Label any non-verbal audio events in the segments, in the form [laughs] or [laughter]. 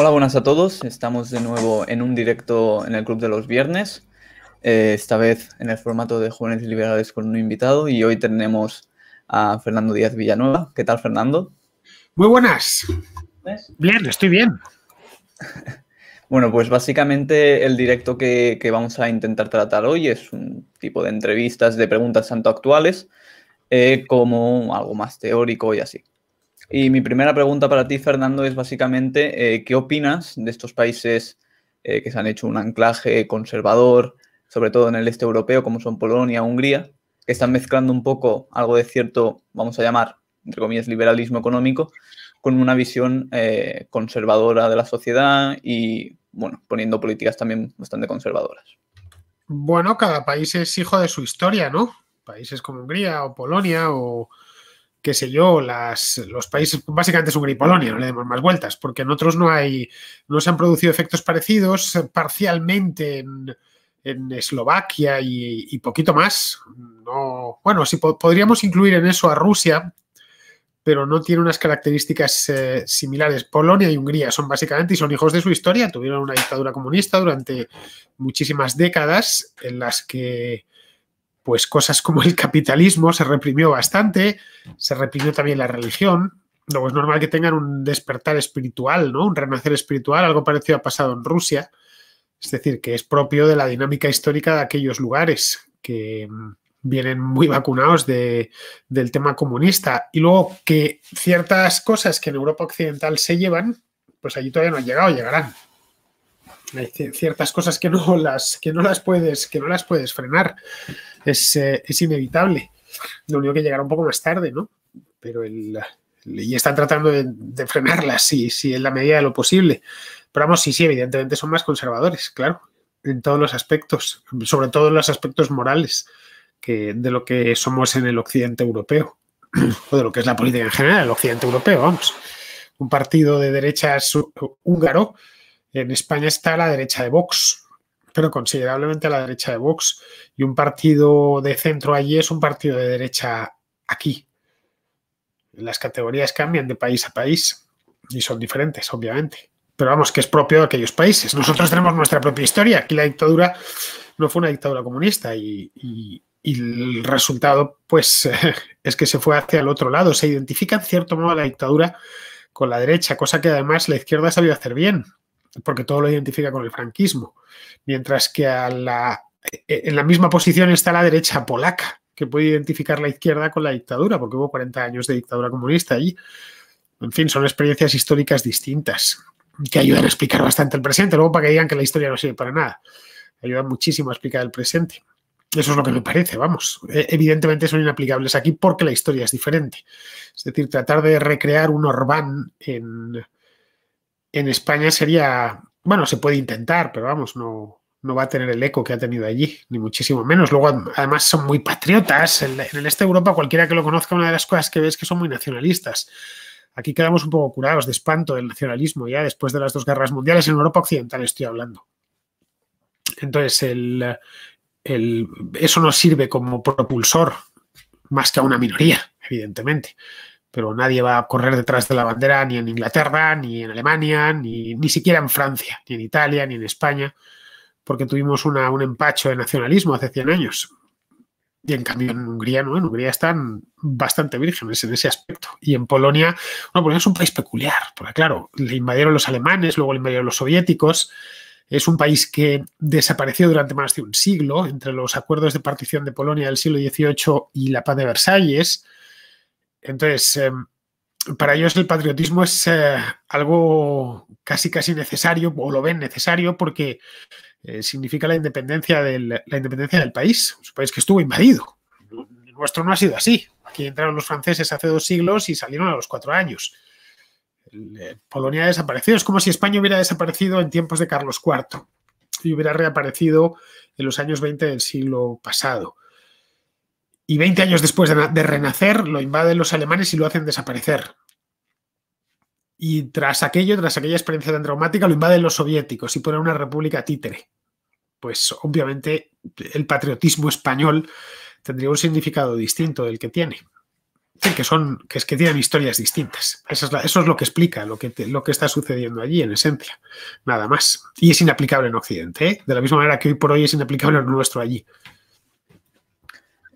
Hola, buenas a todos. Estamos de nuevo en un directo en el Club de los Viernes, eh, esta vez en el formato de Jóvenes Liberales con un invitado y hoy tenemos a Fernando Díaz Villanueva. ¿Qué tal, Fernando? Muy buenas. Bien, estoy bien. [laughs] Bueno, pues básicamente el directo que, vamos a intentar tratar hoy es un tipo de entrevistas, de preguntas tanto actuales eh, como algo más teórico y así. Y mi primera pregunta para ti, Fernando, es básicamente, eh, ¿qué opinas de estos países eh, que se han hecho un anclaje conservador, sobre todo en el este europeo, como son Polonia, Hungría, que están mezclando un poco algo de cierto, vamos a llamar, entre comillas, liberalismo económico, con una visión eh, conservadora de la sociedad y, bueno, poniendo políticas también bastante conservadoras? Bueno, cada país es hijo de su historia, ¿no? Países como Hungría o Polonia o qué sé yo, las, los países, básicamente es Hungría y Polonia, no le demos más vueltas, porque en otros no hay, no se han producido efectos parecidos, eh, parcialmente en, Eslovaquia y, poquito más. bueno, sí podríamos incluir en eso a Rusia, pero no tiene unas características eh, similares. Polonia y Hungría son básicamente y son hijos de su historia, tuvieron una dictadura comunista durante muchísimas décadas en las que pues cosas como el capitalismo se reprimió bastante, se reprimió también la religión. Luego es normal que tengan un despertar espiritual, ¿no? Un renacer espiritual, algo parecido ha pasado en Rusia. Es decir, que es propio de la dinámica histórica de aquellos lugares que mm, vienen muy vacunados del tema comunista. Y luego que ciertas cosas que en Europa Occidental se llevan, pues allí todavía no han llegado, llegarán hay ciertas cosas que no las, que no las, puedes, que no las puedes frenar. Es, eh, es inevitable. Lo único que llegará un poco más tarde, ¿no? Pero el, y están tratando de, frenarlas, sí, sí, en la medida de lo posible. Pero vamos, sí, sí, evidentemente son más conservadores, claro, en todos los aspectos, sobre todo en los aspectos morales que, de lo que somos en el occidente europeo, [clears throat] o de lo que es la política en general, el occidente europeo, vamos. Un partido de derechas húngaro en España está a la derecha de Vox, pero considerablemente a la derecha de Vox. Y un partido de centro allí es un partido de derecha aquí. Las categorías cambian de país a país y son diferentes, obviamente. Pero vamos, que es propio de aquellos países. Nosotros tenemos nuestra propia historia. Aquí la dictadura no fue una dictadura comunista y, el resultado, pues, [laughs] es que se fue hacia el otro lado. Se identifica en cierto modo la dictadura con la derecha, cosa que además la izquierda ha sabido hacer bien porque todo lo identifica con el franquismo, mientras que a la, e, en la misma posición está la derecha polaca, que puede identificar la izquierda con la dictadura, porque hubo 40 años de dictadura comunista allí. En fin, son experiencias históricas distintas que ayudan a explicar bastante el presente, luego para que digan que la historia no sirve para nada. Ayudan muchísimo a explicar el presente. Eso es lo que me parece, vamos. E, evidentemente son inaplicables aquí porque la historia es diferente. Es decir, tratar de recrear un Orbán en, en España sería, bueno, se puede intentar, pero vamos, no, va a tener el eco que ha tenido allí, ni muchísimo menos. Luego, además, son muy patriotas. En, este Europa, cualquiera que lo conozca, una de las cosas que ve es que son muy nacionalistas. Aquí quedamos un poco curados de espanto del nacionalismo ya después de las dos guerras mundiales. En Europa Occidental estoy hablando. Entonces, el, eso no sirve como propulsor más que a una minoría, evidentemente pero nadie va a correr detrás de la bandera ni en Inglaterra, ni en Alemania, ni, ni siquiera en Francia, ni en Italia, ni en España, porque tuvimos un empacho de nacionalismo hace 100 años. Y en cambio en Hungría, ¿no? En Hungría están bastante vírgenes en ese aspecto. Y en Polonia, bueno, Polonia es un país peculiar, porque claro, le invadieron los alemanes, luego le invadieron los soviéticos. Es un país que desapareció durante más de un siglo, entre los acuerdos de partición de Polonia del siglo XVIII y la paz de Versalles entonces, em, para ellos el patriotismo es eh, algo casi casi necesario, o lo ven necesario, porque eh, significa la independencia, del, la independencia del país, un país que estuvo invadido. El nuestro no ha sido así. Aquí entraron los franceses hace dos siglos y salieron a los cuatro años. Eh, Polonia ha desaparecido. Es como si España hubiera desaparecido en tiempos de Carlos IV y hubiera reaparecido en los años 20 del siglo pasado. Y 20 años después de, renacer, lo invaden los alemanes y lo hacen desaparecer. Y tras aquello, tras aquella experiencia tan traumática, lo invaden los soviéticos y ponen una república títere. Pues obviamente el patriotismo español tendría un significado distinto del que tiene. que, son, que, es que tienen historias distintas. Eso es, lo que explica lo que, está sucediendo allí, en esencia. Nada más. Y es inaplicable en Occidente, ¿eh? de la misma manera que hoy por hoy es inaplicable en nuestro allí.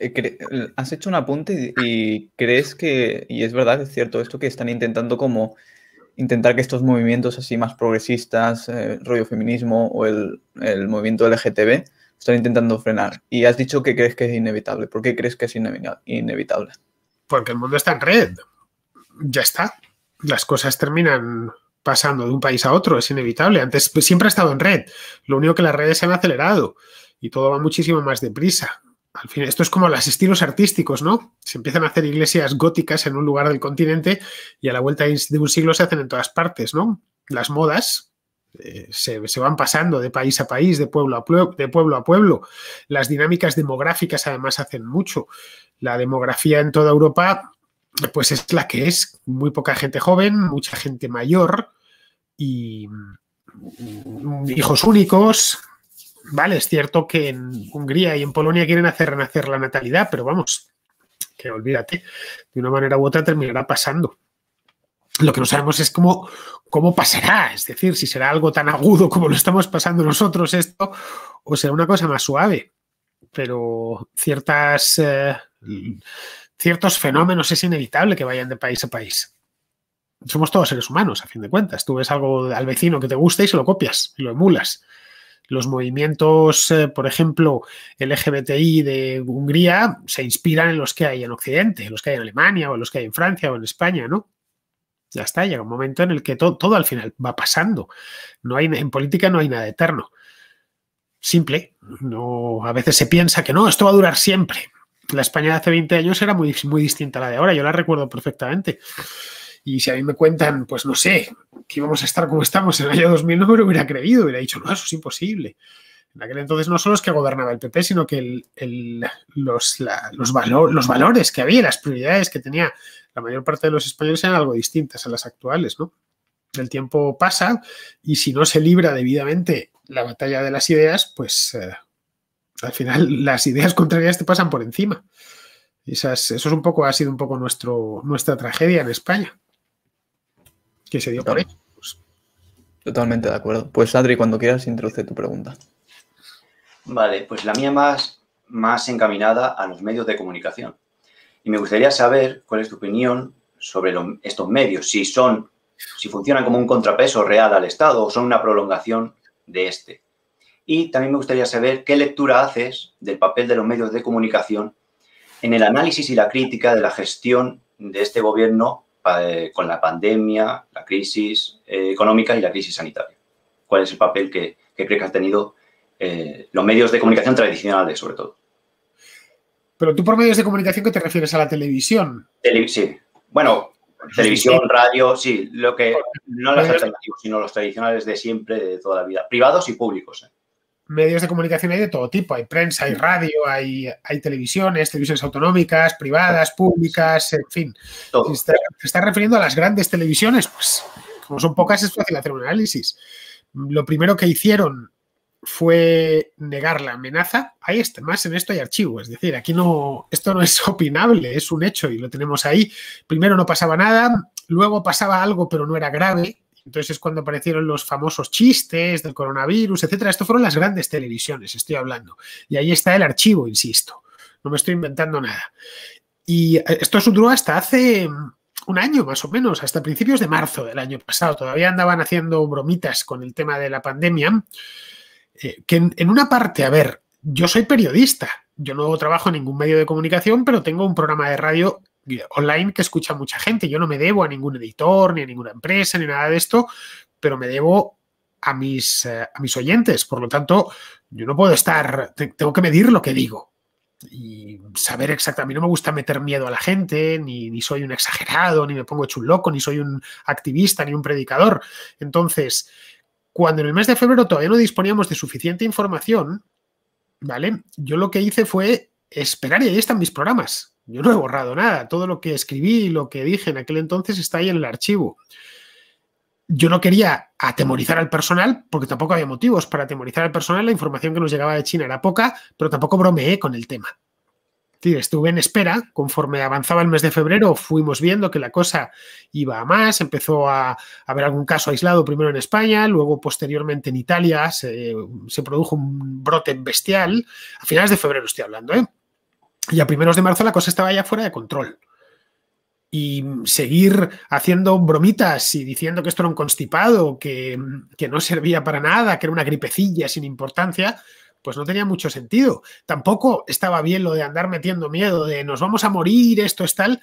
Eh, eh, has hecho un apunte y crees que, y es verdad, es cierto esto, que están intentando como intentar que estos movimientos así más progresistas, eh, rollo feminismo o el, el, movimiento LGTB, están intentando frenar. Y has dicho que crees que es inevitable. ¿Por qué crees que es inevitable? Porque el mundo está en red. Ya está. Las cosas terminan pasando de un país a otro, es inevitable. Antes pues, siempre ha estado en red. Lo único que las redes se han acelerado y todo va muchísimo más deprisa al fin, esto es como los estilos artísticos, ¿no? Se empiezan a hacer iglesias góticas en un lugar del continente y a la vuelta de un siglo se hacen en todas partes, ¿no? Las modas eh, se, se, van pasando de país a país, de pueblo a pueblo, de pueblo a pueblo. Las dinámicas demográficas además hacen mucho. La demografía en toda Europa, pues es la que es. Muy poca gente joven, mucha gente mayor y hijos únicos, Vale, es cierto que en Hungría y en Polonia quieren hacer renacer la natalidad, pero vamos, que olvídate, de una manera u otra terminará pasando. Lo que no sabemos es cómo, pasará, es decir, si será algo tan agudo como lo estamos pasando nosotros esto, o será una cosa más suave. Pero ciertas, eh, ciertos fenómenos es inevitable que vayan de país a país. Somos todos seres humanos, a fin de cuentas. Tú ves algo al vecino que te gusta y se lo copias y lo emulas. Los movimientos, eh, por ejemplo, LGBTI de Hungría se inspiran en los que hay en Occidente, en los que hay en Alemania o en los que hay en Francia o en España, ¿no? Ya está, llega un momento en el que todo, todo al final va pasando. No hay, en política no hay nada eterno. Simple. No, a veces se piensa que no, esto va a durar siempre. La España de hace 20 años era muy, muy distinta a la de ahora, yo la recuerdo perfectamente. Y si a mí me cuentan, pues no sé, que íbamos a estar como estamos en el año 2000 no hubiera creído, hubiera dicho, no, eso es imposible. En aquel entonces no solo es que gobernaba el PP, sino que los, la, los, valores que había, las prioridades que tenía la mayor parte de los españoles eran algo distintas a las actuales, ¿no? El tiempo pasa y si no se libra debidamente la batalla de las ideas, pues eh, al final las ideas contrarias te pasan por encima. eso es un poco, ha sido un poco nuestro, nuestra tragedia en España, que se dio por ello. Totalmente de acuerdo. Pues Adri, cuando quieras, introduce tu pregunta. Vale, pues la mía más, más encaminada a los medios de comunicación. Y me gustaría saber cuál es tu opinión sobre estos medios, si son, si funcionan como un contrapeso real al Estado o son una prolongación de este. Y también me gustaría saber qué lectura haces del papel de los medios de comunicación en el análisis y la crítica de la gestión de este gobierno eh, con la pandemia, la crisis eh, económica y la crisis sanitaria? ¿Cuál es el papel que, crees que han tenido eh, los medios de comunicación tradicionales, sobre todo? Pero tú por medios de comunicación, ¿qué te refieres a la televisión? sí. Bueno, televisión, radio, sí, lo que no los alternativos, sino los tradicionales de siempre, de toda la vida, privados y públicos. ¿eh? medios de comunicación hay de todo tipo, hay prensa, hay radio, hay, hay televisiones, televisiones autonómicas, privadas, públicas, en fin. ¿Se está, refiriendo a las grandes televisiones, pues como son pocas es fácil hacer un análisis. Lo primero que hicieron fue negar la amenaza. Ahí está, más en esto hay archivo, es decir, aquí no, esto no es [laughs] opinable, es un hecho y lo tenemos ahí. Primero no pasaba nada, luego pasaba algo pero no era grave, entonces es cuando aparecieron los famosos chistes del coronavirus, etcétera. Esto fueron las grandes televisiones, estoy hablando. Y ahí está el archivo, insisto. No me estoy inventando nada. Y eh, esto duró hasta hace mm, un año más o menos, hasta principios de marzo del año pasado. Todavía andaban haciendo bromitas con el tema de la pandemia. Eh, que en, en una parte, a ver, yo soy periodista, yo no trabajo en ningún medio de comunicación, pero tengo un programa de radio online que escucha mucha gente. Yo no me debo a ningún editor, ni a ninguna empresa, ni nada de esto, pero me debo a mis, eh, a mis oyentes. Por lo tanto, yo no puedo estar, tengo que medir lo que digo y saber exactamente. A mí no me gusta meter miedo a la gente, ni, ni soy un exagerado, ni me pongo hecho un loco, ni soy un activista, ni un predicador. Entonces, cuando en el mes de febrero todavía no disponíamos de suficiente información, ¿vale? Yo lo que hice fue esperar, y ahí están mis programas, yo no he borrado nada. Todo lo que escribí y lo que dije en aquel entonces está ahí en el archivo. Yo no quería atemorizar al personal porque tampoco había motivos para atemorizar al personal. La información que nos llegaba de China era poca, pero tampoco bromeé con el tema. Estuve en espera, conforme avanzaba el mes de febrero, fuimos viendo que la cosa iba a más, empezó a, haber algún caso aislado primero en España, luego posteriormente en Italia se, se, produjo un brote bestial, a finales de febrero estoy hablando, ¿eh? Y a primeros de marzo la cosa estaba ya fuera de control. Y seguir haciendo bromitas y diciendo que esto era un constipado, que, que no servía para nada, que era una gripecilla sin importancia, pues no tenía mucho sentido. Tampoco estaba bien lo de andar metiendo miedo, de nos vamos a morir, esto es tal,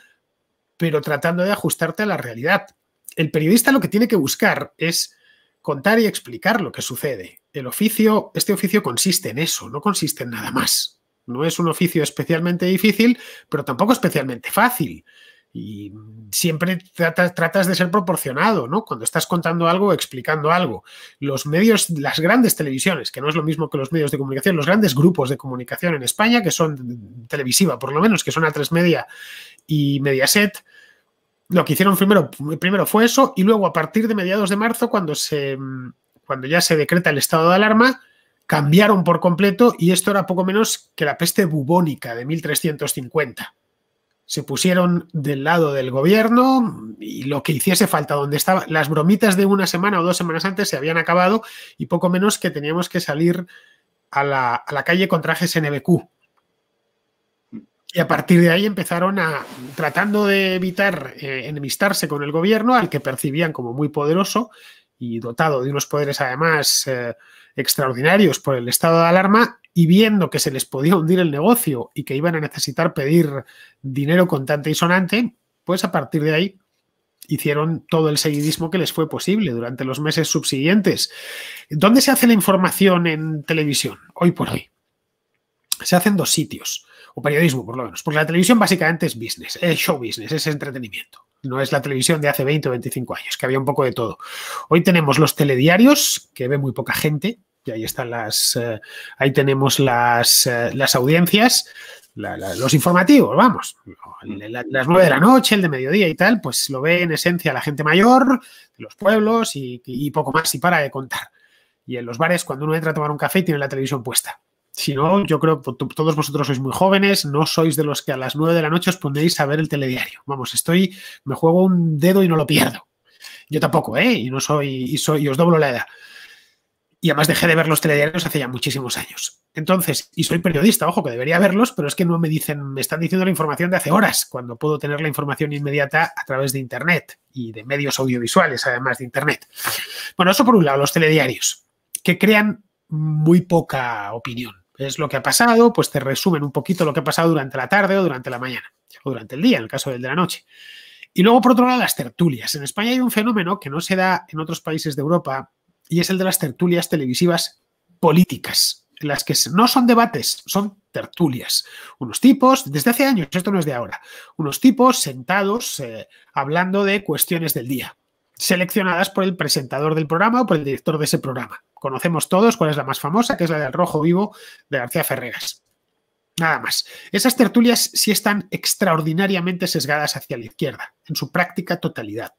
pero tratando de ajustarte a la realidad. El periodista lo que tiene que buscar es contar y explicar lo que sucede. El oficio, este oficio consiste en eso, no consiste en nada más. No es un oficio especialmente difícil, pero tampoco especialmente fácil. Y siempre tratas, de ser proporcionado, ¿no? Cuando estás contando algo, explicando algo. Los medios, las grandes televisiones, que no es lo mismo que los medios de comunicación, los grandes grupos de comunicación en España, que son televisiva, por lo menos, que son A3 Media y Mediaset, lo que hicieron primero, primero fue eso, y luego a partir de mediados de marzo, cuando se cuando ya se decreta el estado de alarma, cambiaron por completo y esto era poco menos que la peste bubónica de 1350. Se pusieron del lado del gobierno y lo que hiciese falta, donde estaba, las bromitas de una semana o dos semanas antes se habían acabado y poco menos que teníamos que salir a la, calle con trajes NBQ. Y a partir de ahí empezaron a, tratando de evitar eh, enemistarse con el gobierno, al que percibían como muy poderoso y dotado de unos poderes además eh, extraordinarios por el estado de alarma y viendo que se les podía hundir el negocio y que iban a necesitar pedir dinero contante y sonante, pues a partir de ahí hicieron todo el seguidismo que les fue posible durante los meses subsiguientes. ¿Dónde se hace la información en televisión hoy por hoy? Se hacen dos sitios, o periodismo por lo menos, porque la televisión básicamente es business, es show business, es entretenimiento. No es la televisión de hace 20 o 25 años, que había un poco de todo. Hoy tenemos los telediarios, que ve muy poca gente, y ahí están las, eh, ahí tenemos las, eh, audiencias, los informativos, vamos, las nueve de la noche, el de mediodía y tal, pues lo ve en esencia la gente mayor, los pueblos y, poco más, y para de contar. Y en los bares, cuando uno entra a tomar un café, tiene la televisión puesta. Si no, yo creo que todos vosotros sois muy jóvenes, no sois de los que a las nueve de la noche os pondréis a ver el telediario. Vamos, estoy, me juego un dedo y no lo pierdo. Yo tampoco, ¿eh? Y no soy, y soy, y os doblo la edad. Y además dejé de ver los telediarios hace ya muchísimos años. Entonces, y soy periodista, ojo, que debería verlos, pero es que no me dicen, me están diciendo la información de hace horas, cuando puedo tener la información inmediata a través de Internet y de medios audiovisuales, además de Internet. Bueno, eso por un lado, los telediarios, que crean muy poca opinión. Es lo que ha pasado, pues te resumen un poquito lo que ha pasado durante la tarde o durante la mañana, o durante el día, en el caso del de la noche. Y luego, por otro lado, las tertulias. En España hay un fenómeno que no se da en otros países de Europa, y es el de las tertulias televisivas políticas, en las que no son debates, son tertulias. Unos tipos, desde hace años, esto no es de ahora, unos tipos sentados eh, hablando de cuestiones del día, seleccionadas por el presentador del programa o por el director de ese programa. Conocemos todos cuál es la más famosa, que es la del rojo vivo de García Ferreras. Nada más. Esas tertulias sí están extraordinariamente sesgadas hacia la izquierda, en su práctica totalidad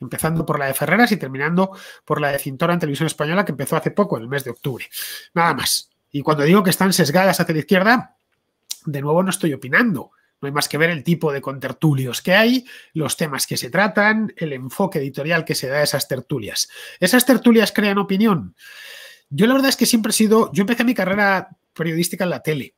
empezando por la de Ferreras y terminando por la de Cintora en Televisión Española, que empezó hace poco, en el mes de octubre. Nada más. Y cuando digo que están sesgadas hacia la izquierda, de nuevo no estoy opinando. No hay más que ver el tipo de contertulios que hay, los temas que se tratan, el enfoque editorial que se da a esas tertulias. ¿Esas tertulias crean opinión? Yo la verdad es que siempre he sido, yo empecé mi carrera periodística en la tele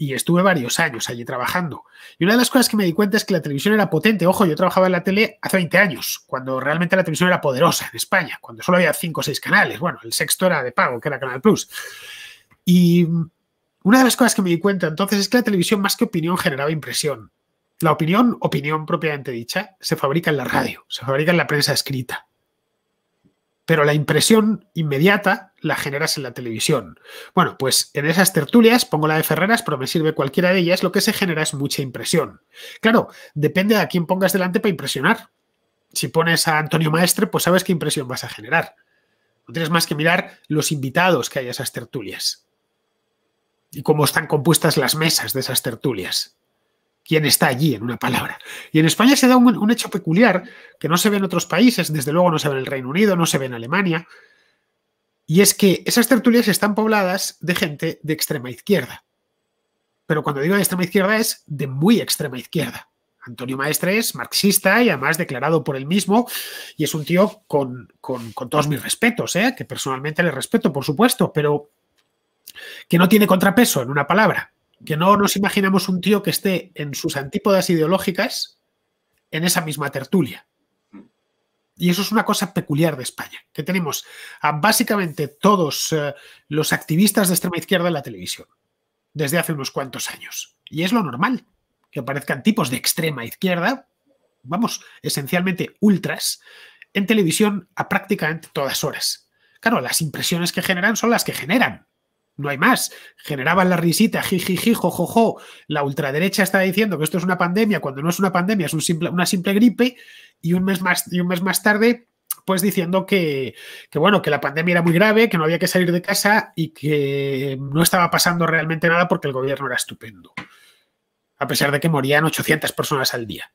y estuve varios años allí trabajando. Y una de las cosas que me di cuenta es que la televisión era potente. Ojo, yo trabajaba en la tele hace 20 años, cuando realmente la televisión era poderosa en España, cuando solo había 5 o 6 canales. Bueno, el sexto era de pago, que era Canal Plus. Y una de las cosas que me di cuenta entonces es que la televisión más que opinión generaba impresión. La opinión, opinión propiamente dicha, se fabrica en la radio, se fabrica en la prensa escrita pero la impresión inmediata la generas en la televisión. Bueno, pues en esas tertulias, pongo la de Ferreras, pero me sirve cualquiera de ellas, lo que se genera es mucha impresión. Claro, depende de a quién pongas delante para impresionar. Si pones a Antonio Maestre, pues sabes qué impresión vas a generar. No tienes más que mirar los invitados que hay a esas tertulias y cómo están compuestas las mesas de esas tertulias quién está allí, en una palabra. Y en España se da un, hecho peculiar que no se ve en otros países, desde luego no se ve en el Reino Unido, no se ve en Alemania, y es que esas tertulias están pobladas de gente de extrema izquierda. Pero cuando digo de extrema izquierda es de muy extrema izquierda. Antonio Maestre es marxista y además declarado por él mismo, y es un tío con, todos mis respetos, ¿eh? que personalmente le respeto, por supuesto, pero que no tiene contrapeso en una palabra que no nos imaginamos un tío que esté en sus antípodas ideológicas en esa misma tertulia. Y eso es una cosa peculiar de España, que tenemos a básicamente todos eh, los activistas de extrema izquierda en la televisión desde hace unos cuantos años. Y es lo normal, que aparezcan tipos de extrema izquierda, vamos, esencialmente ultras, en televisión a prácticamente todas horas. Claro, las impresiones que generan son las que generan. No hay más. Generaban la risita, jijiji, jojojo. La ultraderecha está diciendo que esto es una pandemia, cuando no es una pandemia, es una simple gripe. Y un mes más, y un mes más tarde, pues diciendo que, bueno, que la pandemia era muy grave, que no había que salir de casa y que no estaba pasando realmente nada porque el gobierno era estupendo. A pesar de que morían 800 personas al día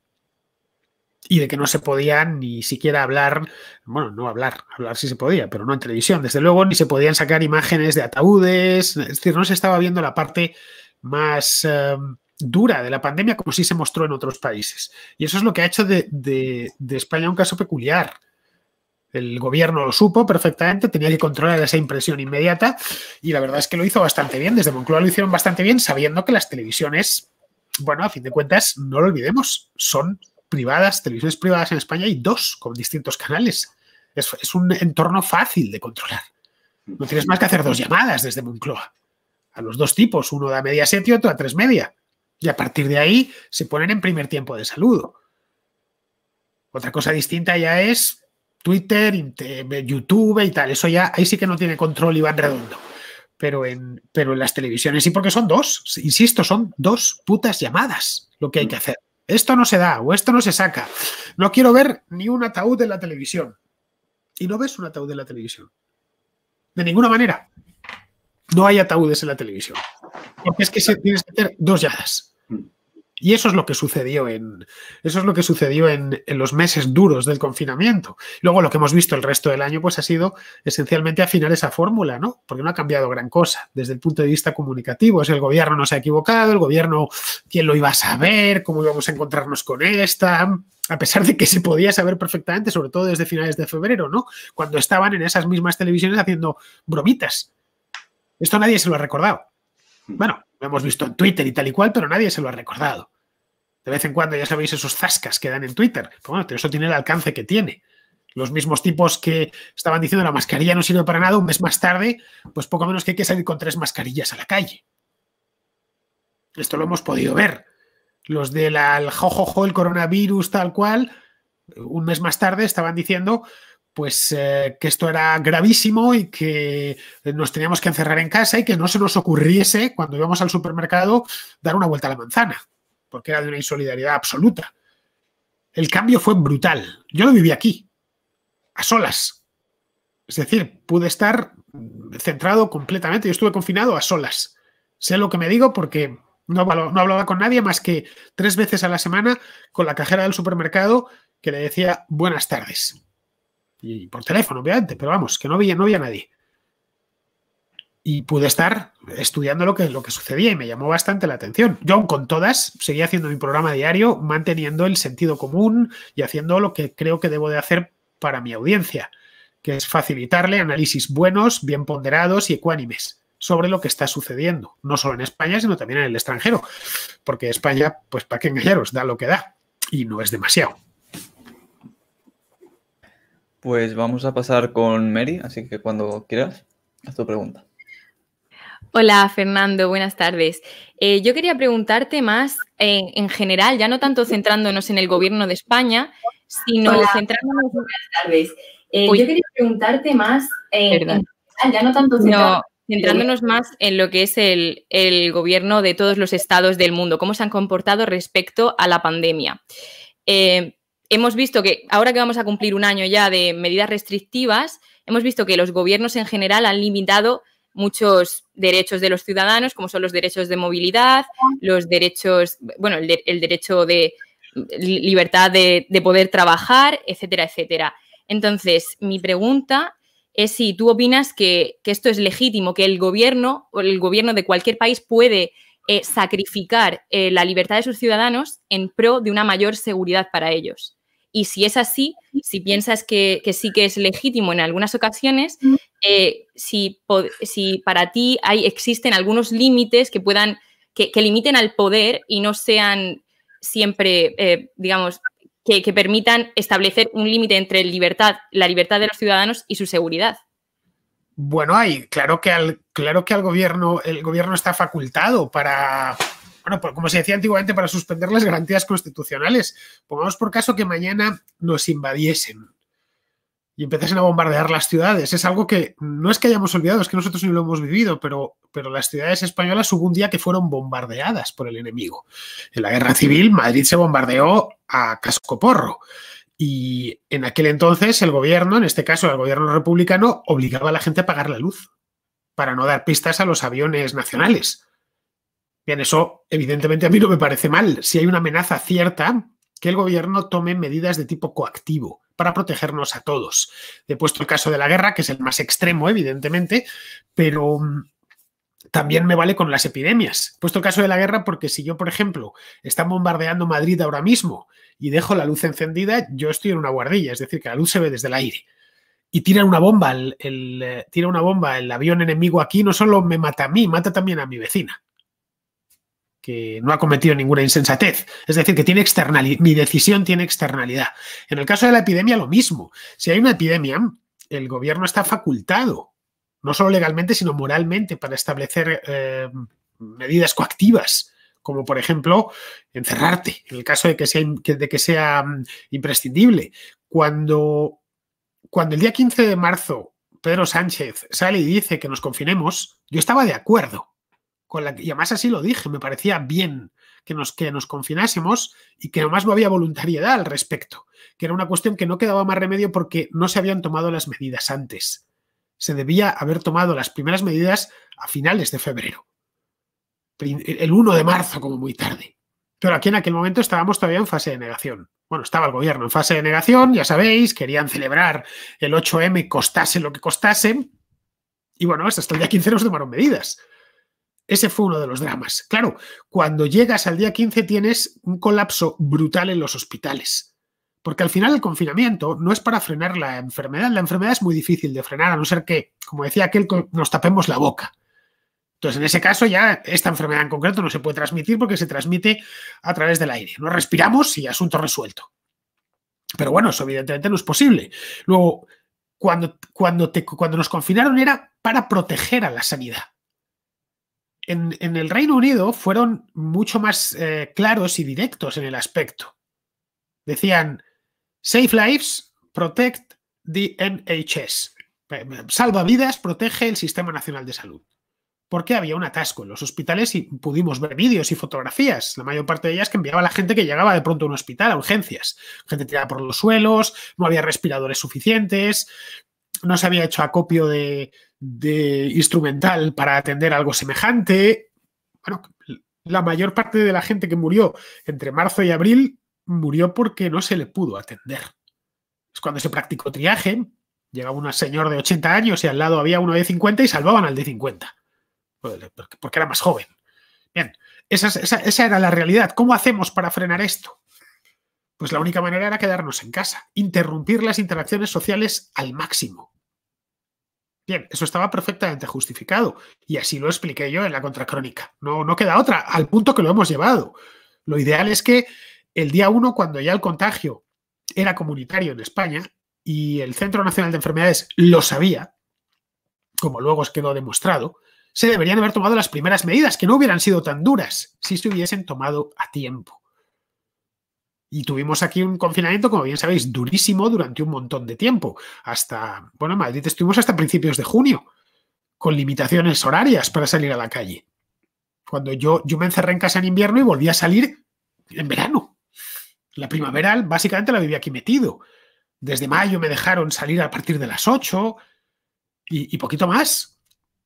y de que no se podían ni siquiera hablar, bueno, no hablar, hablar sí se podía, pero no en televisión, desde luego, ni se podían sacar imágenes de ataúdes, es decir, no se estaba viendo la parte más em, dura de la pandemia como sí se mostró en otros países. Y eso es lo que ha hecho de, de España un caso peculiar. El gobierno lo supo perfectamente, tenía que controlar esa impresión inmediata y la verdad es que lo hizo bastante bien. Desde Moncloa lo hicieron bastante bien, sabiendo que las televisiones, bueno, a fin de cuentas, no lo olvidemos, son privadas, televisiones privadas en España hay dos con distintos canales. Es, un entorno fácil de controlar. No tienes más que hacer dos llamadas desde Moncloa. A los dos tipos, uno da media set y otro a tres media. Y a partir de ahí se ponen en primer tiempo de saludo. Otra cosa distinta ya es Twitter, YouTube y tal. Eso ya, ahí sí que no tiene control y van Redondo. Pero en, pero en las televisiones sí, porque son dos, insisto, son dos putas llamadas lo que hay mm. que hacer. Esto no se da o esto no se saca. No quiero ver ni un ataúd en la televisión. Y no ves un ataúd en la televisión. De ninguna manera. No hay ataúdes en la televisión. Porque es que tienes que hacer dos llaves. Y eso es lo que sucedió en. Eso es lo que sucedió en, los meses duros del confinamiento. Luego lo que hemos visto el resto del año, pues ha sido esencialmente afinar esa fórmula, ¿no? Porque no ha cambiado gran cosa desde el punto de vista comunicativo. Es el gobierno no se ha equivocado, el gobierno, ¿quién lo iba a saber? ¿Cómo íbamos a encontrarnos con esta? a pesar de que se podía saber perfectamente, sobre todo desde finales de febrero, ¿no? Cuando estaban en esas mismas televisiones haciendo bromitas. Esto nadie se lo ha recordado. Hmm. Bueno, lo hemos visto en Twitter y tal y cual, pero nadie se lo ha recordado. De vez en cuando ya sabéis esos zascas que dan en Twitter. Bueno, eso tiene el alcance que tiene. Los mismos tipos que estaban diciendo la mascarilla no sirve para nada un mes más tarde, pues poco menos que hay que salir con tres mascarillas a la calle. Esto lo hemos podido ver. Los del jojojo, el coronavirus, tal cual, un mes más tarde estaban diciendo pues eh, que esto era gravísimo y que nos teníamos que encerrar en casa y que no se nos ocurriese cuando íbamos al supermercado dar una vuelta a la manzana, porque era de una insolidaridad absoluta. El cambio fue brutal. Yo lo viví aquí, a solas. Es decir, pude estar centrado completamente. Yo estuve confinado a solas. Sé lo que me digo porque no hablaba con nadie más que tres veces a la semana con la cajera del supermercado que le decía buenas tardes y por teléfono, obviamente, pero vamos, que no había, no había nadie. Y pude estar estudiando lo que, lo que sucedía y me llamó bastante la atención. Yo aun con todas seguía haciendo mi programa diario, manteniendo el sentido común y haciendo lo que creo que debo de hacer para mi audiencia, que es facilitarle análisis buenos, bien ponderados y ecuánimes sobre lo que está sucediendo, no solo en España, sino también en el extranjero, porque España, pues para qué engañaros, da lo que da y no es demasiado. Pues vamos a pasar con Mary, así que cuando quieras, haz tu pregunta. Hola Fernando, buenas tardes. Eh, yo quería preguntarte más en general, ya no tanto centrándonos en el gobierno de España, sino centrándonos. Eh, yo quería preguntarte más en ya no tanto más en lo que es el, gobierno de todos los estados del mundo, cómo se han comportado respecto a la pandemia. Eh, hemos visto que ahora que vamos a cumplir un año ya de medidas restrictivas, hemos visto que los gobiernos en general han limitado muchos derechos de los ciudadanos, como son los derechos de movilidad, los derechos, bueno, el, derecho de libertad de, poder trabajar, etcétera, etcétera. Entonces, mi pregunta es si tú opinas que, que esto es legítimo, que el gobierno o el gobierno de cualquier país puede eh, sacrificar eh, la libertad de sus ciudadanos en pro de una mayor seguridad para ellos. Y si es así, si piensas que, sí que es legítimo en algunas ocasiones, eh, si, si, para ti hay, existen algunos límites que puedan, que, limiten al poder y no sean siempre, digamos, que, que permitan establecer un límite entre libertad, la libertad de los ciudadanos y su seguridad. Bueno, hay, claro que al, claro que al gobierno, el gobierno está facultado para, bueno, como se decía antiguamente, para suspender las garantías constitucionales. Pongamos por caso que mañana nos invadiesen y empezasen a bombardear las ciudades. Es algo que no es que hayamos olvidado, es que nosotros ni lo hemos vivido, pero, pero las ciudades españolas hubo un día que fueron bombardeadas por el enemigo. En la guerra civil, Madrid se bombardeó a cascoporro. Y en aquel entonces el gobierno, en este caso el gobierno republicano, obligaba a la gente a pagar la luz para no dar pistas a los aviones nacionales. Bien, eso evidentemente a mí no me parece mal. Si hay una amenaza cierta, que el gobierno tome medidas de tipo coactivo para protegernos a todos. He puesto el caso de la guerra, que es el más extremo, evidentemente, pero mm, también me vale con las epidemias. puesto el caso de la guerra porque si yo, por ejemplo, están bombardeando Madrid ahora mismo y dejo la luz encendida, yo estoy en una guardilla, es decir, que la luz se ve desde el aire. Y tira una bomba, el, eh, una bomba el avión enemigo aquí, no solo me mata a mí, mata también a mi vecina que no ha cometido ninguna insensatez. Es decir, que tiene externalidad, mi decisión tiene externalidad. En el caso de la epidemia, lo mismo. Si hay una epidemia, el gobierno está facultado no solo legalmente, sino moralmente, para establecer eh, medidas coactivas, como por ejemplo encerrarte, en el caso de que sea, de que sea mm, imprescindible. Cuando, cuando el día 15 de marzo Pedro Sánchez sale y dice que nos confinemos, yo estaba de acuerdo. Con la, y además así lo dije, me parecía bien que nos, que nos confinásemos y que además no había voluntariedad al respecto, que era una cuestión que no quedaba más remedio porque no se habían tomado las medidas antes se debía haber tomado las primeras medidas a finales de febrero, el 1 de marzo como muy tarde. Pero aquí en aquel momento estábamos todavía en fase de negación. Bueno, estaba el gobierno en fase de negación, ya sabéis, querían celebrar el 8M costase lo que costase. Y bueno, hasta el día 15 se tomaron medidas. Ese fue uno de los dramas. Claro, cuando llegas al día 15 tienes un colapso brutal en los hospitales porque al final el confinamiento no es para frenar la enfermedad. La enfermedad es muy difícil de frenar, a no ser que, como decía aquel, nos tapemos la boca. Entonces, en ese caso ya esta enfermedad en concreto no se puede transmitir porque se transmite a través del aire. No respiramos y asunto resuelto. Pero bueno, eso evidentemente no es posible. Luego, cuando, cuando, cuando nos confinaron era para proteger a la sanidad. En, el Reino Unido fueron mucho más eh, claros y directos en el aspecto. Decían, Save Lives, Protect the NHS. Salva vidas, protege el Sistema Nacional de Salud. Porque había un atasco en los hospitales y pudimos ver vídeos y fotografías, la mayor parte de ellas que enviaba la gente que llegaba de pronto a un hospital, a urgencias. Gente tirada por los suelos, no había respiradores suficientes, no se había hecho acopio de, de instrumental para atender algo semejante. Bueno, la mayor parte de la gente que murió entre marzo y abril murió porque no se le pudo atender. Es cuando se practicó triaje, llegaba una señor de 80 años y al lado había uno de 50 y salvaban al de 50, porque era más joven. Bien, esa, era la realidad. ¿Cómo hacemos para frenar esto? Pues la única manera era quedarnos en casa, interrumpir las interacciones sociales al máximo. Bien, eso estaba perfectamente justificado y así lo expliqué yo en la contracrónica. No, no queda otra, al punto que lo hemos llevado. Lo ideal es que el día 1, cuando ya el contagio era comunitario en España y el Centro Nacional de Enfermedades lo sabía, como luego os quedó demostrado, se deberían haber tomado las primeras medidas, que no hubieran sido tan duras si se hubiesen tomado a tiempo. Y tuvimos aquí un confinamiento, como bien sabéis, durísimo durante un montón de tiempo. Hasta, bueno, en Madrid estuvimos hasta principios de junio, con limitaciones horarias para salir a la calle. Cuando yo, yo me encerré en casa en invierno y volví a salir en verano. La primavera básicamente la viví aquí metido. Desde mayo me dejaron salir a partir de las 8 y, poquito más.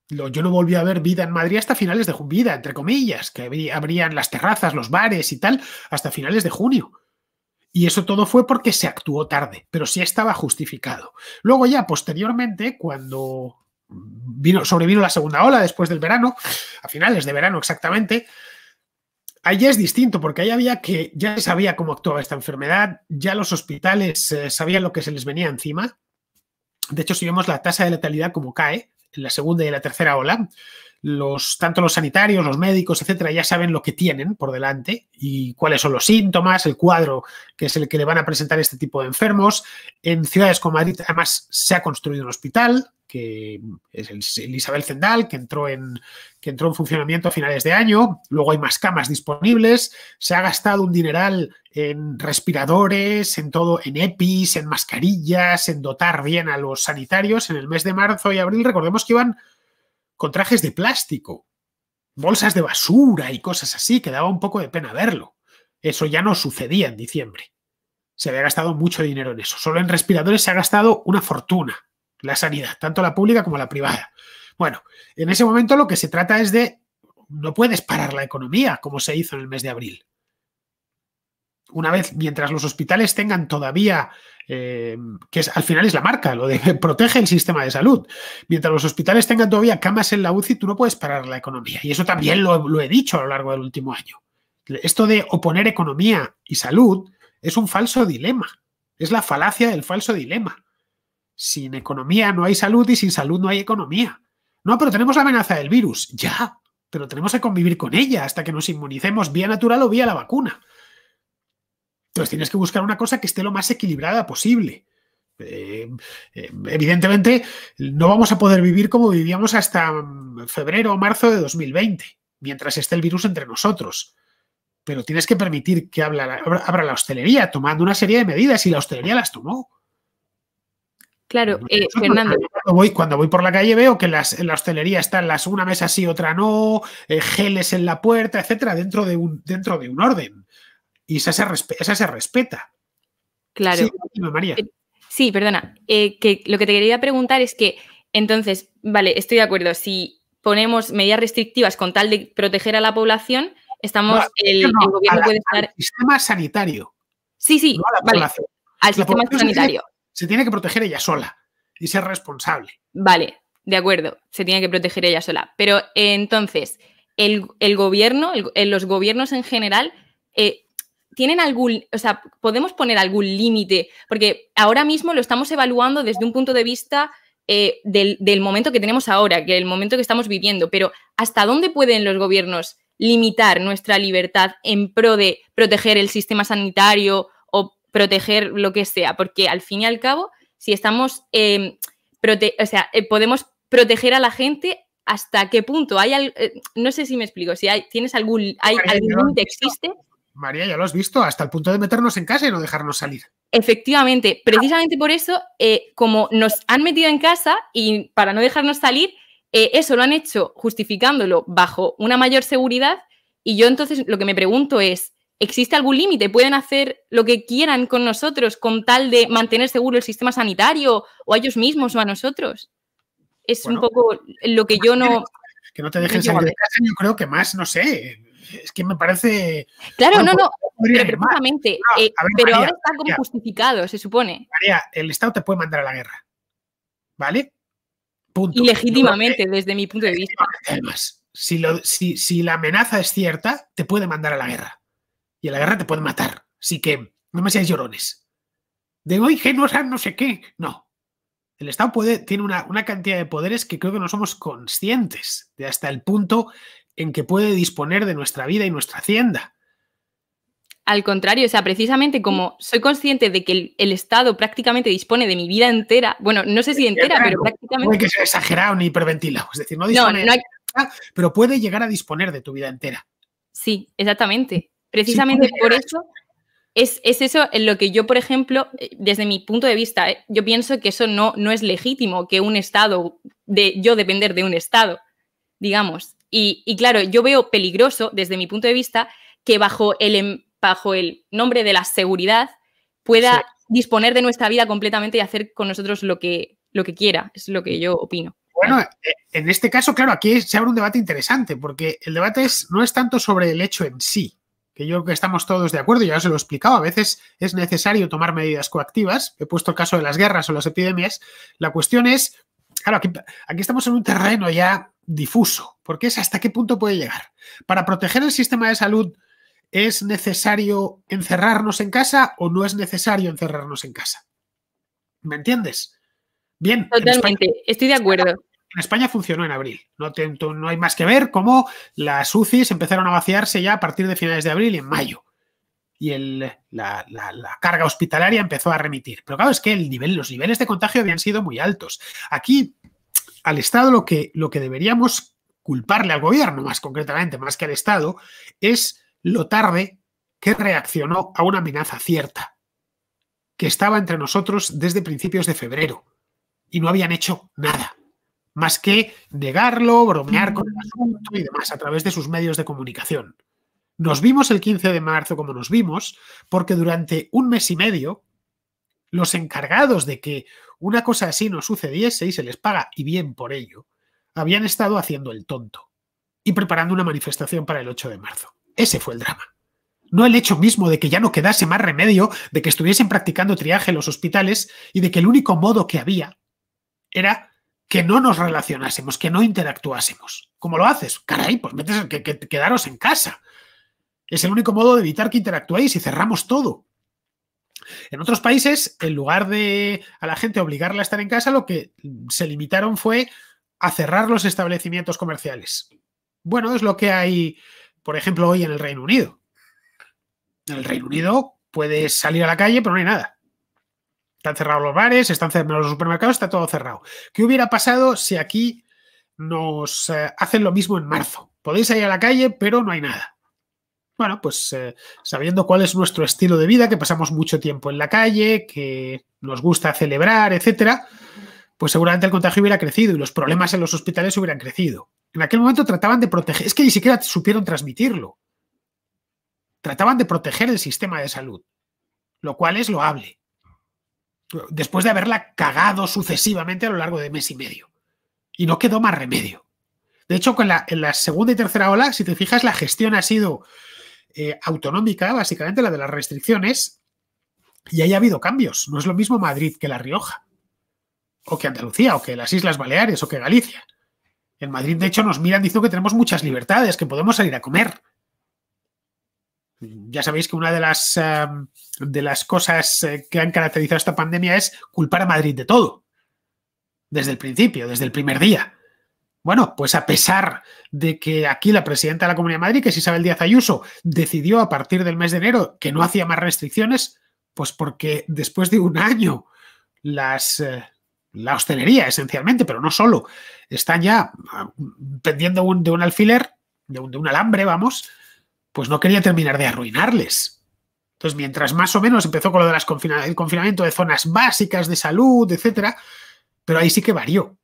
Yo no volví a ver vida en Madrid hasta finales de junio, vida, entre comillas, que abrían las terrazas, los bares y tal, hasta finales de junio. Y eso todo fue porque se actuó tarde, pero sí estaba justificado. Luego ya, posteriormente, cuando vino, sobrevino la segunda ola después del verano, a finales de verano exactamente, Allí es distinto, porque ahí había que ya se sabía cómo actuaba esta enfermedad, ya los hospitales eh, sabían lo que se les venía encima. De hecho, si vemos la tasa de letalidad como cae en la segunda y la tercera ola, los, tanto los sanitarios, los médicos, etcétera, ya saben lo que tienen por delante y cuáles son los síntomas, el cuadro que es el que le van a presentar este tipo de enfermos. En ciudades como Madrid, además, se ha construido un hospital, que es el, Isabel Zendal, que entró, en, que entró en funcionamiento a finales de año. Luego hay más camas disponibles. Se ha gastado un dineral en respiradores, en todo, en EPIs, en mascarillas, en dotar bien a los sanitarios. En el mes de marzo y abril, recordemos que iban con trajes de plástico, bolsas de basura y cosas así, que daba un poco de pena verlo. Eso ya no sucedía en diciembre. Se había gastado mucho dinero en eso. Solo en respiradores se ha gastado una fortuna, la sanidad, tanto la pública como la privada. Bueno, en ese momento lo que se trata es de, no puedes parar la economía como se hizo en el mes de abril una vez, mientras los hospitales tengan todavía, eh, que es, al final es la marca, lo de protege el sistema de salud, mientras los hospitales tengan todavía camas en la UCI, tú no puedes parar la economía. Y eso también lo, lo he dicho a lo largo del último año. Esto de oponer economía y salud es un falso dilema. Es la falacia del falso dilema. Sin economía no hay salud y sin salud no hay economía. No, pero tenemos la amenaza del virus. Ya, pero tenemos que convivir con ella hasta que nos inmunicemos vía natural o vía la vacuna. Entonces tienes que buscar una cosa que esté lo más equilibrada posible. Eh, eh, evidentemente, no vamos a poder vivir como vivíamos hasta mm, febrero o marzo de 2020, mientras esté el virus entre nosotros. Pero tienes que permitir que abra, la hostelería tomando una serie de medidas y la hostelería las tomó. Claro, eh, Fernando. Cuando voy, por la calle veo que la hostelería están las una mesa sí, otra no, geles en la puerta, etcétera, dentro de un, dentro de un orden. Y esa se, se respeta. Claro. Sí, eh, perdona. Eh, que lo que te quería preguntar es que, entonces, vale, estoy de acuerdo. Si ponemos medidas restrictivas con tal de proteger a la población, estamos. el, Al sistema sanitario. Sí, sí. vale, Al sistema sanitario. Se tiene, que proteger ella sola y ser responsable. Vale, de acuerdo. Se tiene que proteger ella sola. Pero eh, entonces, el, gobierno, los gobiernos en general. ¿tienen algún, o sea, podemos poner algún límite? Porque ahora mismo lo estamos evaluando desde un punto de vista eh, del, momento que tenemos ahora, que el momento que estamos viviendo, pero ¿hasta dónde pueden los gobiernos limitar nuestra libertad en pro de proteger el sistema sanitario o proteger lo que sea? Porque al fin y al cabo, si estamos, em, o sea, eh, podemos proteger a la gente hasta qué punto hay eh, no sé si me explico si hay, tienes algún hay algún límite existe María, ya lo has visto, hasta el punto de meternos en casa y no dejarnos salir. Efectivamente, precisamente por eso, eh, como nos han metido en casa y para no dejarnos salir, eh, eso lo han hecho justificándolo bajo una mayor seguridad y yo entonces lo que me pregunto es, ¿existe algún límite? ¿Pueden hacer lo que quieran con nosotros con tal de mantener seguro el sistema sanitario o a ellos mismos o a nosotros? Es un poco lo que yo no... Que no te dejen salir de casa, yo creo que más, no sé, es que me parece. Claro, pues, no, no. Ah, eh, pero, ahora está como justificado, se supone. María, el Estado te puede mandar a la guerra. ¿Vale? Punto. Ilegítimamente, desde mi punto de vista. Además, si, si, la amenaza es cierta, te puede mandar a la guerra. Y a la guerra te puede matar. Así que no me seas llorones. De hoy, que no no sé qué. No, el Estado puede, tiene una, una, cantidad de poderes que creo que no somos conscientes de hasta el punto en que puede disponer de nuestra vida y nuestra hacienda. Al contrario, o sea, precisamente como soy consciente de que el, Estado prácticamente dispone de mi vida entera, bueno, no sé si entera, pero prácticamente... No hay que ser exagerado ni hiperventilado, es decir, no dispone no, no pero puede llegar a disponer de tu vida entera. Sí, exactamente. Precisamente por eso es, eso en lo que yo, por ejemplo, eh, desde mi punto de vista, eh, yo pienso que eso no, no es legítimo, que un Estado, de yo depender de un Estado, digamos. Y, claro, yo veo peligroso desde mi punto de vista que bajo el, em, el nombre de la seguridad pueda disponer de nuestra vida completamente y hacer con nosotros lo que, lo que quiera, es lo que yo opino. Bueno, eh, en este caso, claro, aquí se abre un debate interesante, porque el debate es, no es tanto sobre el hecho en sí, que yo creo que estamos todos de acuerdo, ya os lo he explicado, a veces es necesario tomar medidas coactivas, he puesto el caso de las guerras o las epidemias, la cuestión es Claro, aquí, estamos en un terreno ya difuso, porque es hasta qué punto puede llegar. Para proteger el sistema de salud, ¿es necesario encerrarnos en casa o no es necesario encerrarnos en casa? ¿Me entiendes? Bien. Totalmente, estoy de acuerdo. En España funcionó en abril. No, no hay más que ver cómo las UCIs empezaron a vaciarse ya a partir de finales de abril y en mayo y el, la, carga hospitalaria empezó a remitir. Pero claro, es que el nivel, los niveles de contagio habían sido muy altos. Aquí, al Estado lo que, lo que deberíamos culparle al gobierno, más concretamente, más que al Estado, es lo tarde que reaccionó a una amenaza cierta, que estaba entre nosotros desde principios de febrero, y no habían hecho nada más que negarlo, bromear con el asunto y demás a través de sus medios de comunicación. Nos vimos el 15 de marzo como nos vimos, porque durante un mes y medio los encargados de que una cosa así no sucediese y se les paga y bien por ello, habían estado haciendo el tonto y preparando una manifestación para el 8 de marzo. Ese fue el drama. No el hecho mismo de que ya no quedase más remedio, de que estuviesen practicando triaje en los hospitales y de que el único modo que había era que no nos relacionásemos, que no interactuásemos. ¿Cómo lo haces? Caray, pues metes que quedaros en casa. Es el único modo de evitar que interactuéis y cerramos todo. En otros países, en lugar de a la gente obligarla a estar en casa, lo que se limitaron fue a cerrar los establecimientos comerciales. Bueno, es lo que hay, por ejemplo, hoy en el Reino Unido. En el Reino Unido puedes salir a la calle, pero no hay nada. Están cerrados los bares, están cerrados los supermercados, está todo cerrado. ¿Qué hubiera pasado si aquí nos eh, hacen lo mismo en marzo? Podéis salir a la calle, pero no hay nada bueno, pues eh, sabiendo cuál es nuestro estilo de vida, que pasamos mucho tiempo en la calle, que nos gusta celebrar, etcétera, pues seguramente el contagio hubiera crecido y los problemas en los hospitales hubieran crecido. En aquel momento trataban de proteger, es que ni siquiera supieron transmitirlo. Trataban de proteger el sistema de salud, lo cual es loable. Después de haberla cagado sucesivamente a lo largo de mes y medio. Y no quedó más remedio. De hecho, con en la segunda y tercera ola, si te fijas, la gestión ha sido eh, autonómica, básicamente la de las restricciones, y ha habido cambios. No es lo mismo Madrid que La Rioja, o que Andalucía, o que las Islas Baleares, o que Galicia. En Madrid, de hecho, nos miran diciendo que tenemos muchas libertades, que podemos salir a comer. Ya sabéis que una de las, em, de las cosas eh, que han caracterizado esta pandemia es culpar a Madrid de todo. Desde el principio, desde el primer día. Bueno, pues a pesar de que aquí la presidenta de la Comunidad de Madrid, que es Isabel Díaz Ayuso, decidió a partir del mes de enero que no hacía más restricciones, pues porque después de un año las, eh, la hostelería esencialmente, pero no solo, están ya pendiendo ah, de un alfiler, de un, de un alambre, vamos, pues no quería terminar de arruinarles. Entonces, mientras más o menos empezó con lo de confinamiento de zonas básicas de salud, etcétera, pero ahí sí que varió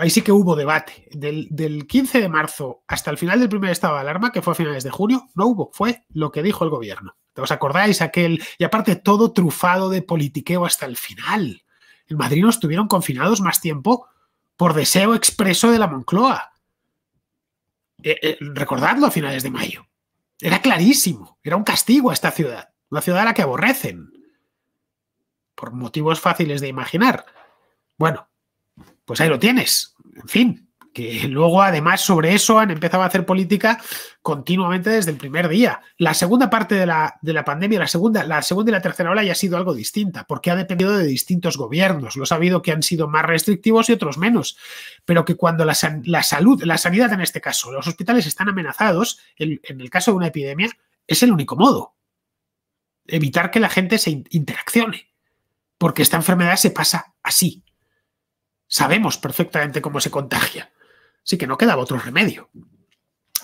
ahí sí que hubo debate. Del, 15 de marzo hasta el final del primer estado de alarma, que fue a finales de junio, no hubo, fue lo que dijo el gobierno. ¿Os acordáis aquel? Y aparte todo trufado de politiqueo hasta el final. En Madrid no estuvieron confinados más tiempo por deseo expreso de la Moncloa. Eh, eh, recordadlo a finales de mayo. Era clarísimo, era un castigo a esta ciudad, una ciudad a la que aborrecen, por motivos fáciles de imaginar. Bueno, pues ahí lo tienes. En fin, que [laughs] luego además sobre eso han empezado a hacer política continuamente desde el primer día. La segunda parte de la, pandemia, la segunda, la segunda y la tercera ola ya ha sido algo distinta, porque ha dependido de distintos gobiernos. Lo ha habido que han sido más restrictivos y otros menos, pero que cuando la, la salud, la sanidad en este caso, los hospitales están amenazados, en, en el caso de una epidemia, es el único modo. Evitar que la gente se interaccione, porque esta enfermedad se pasa así, Sabemos perfectamente cómo se contagia. Así que no quedaba otro remedio.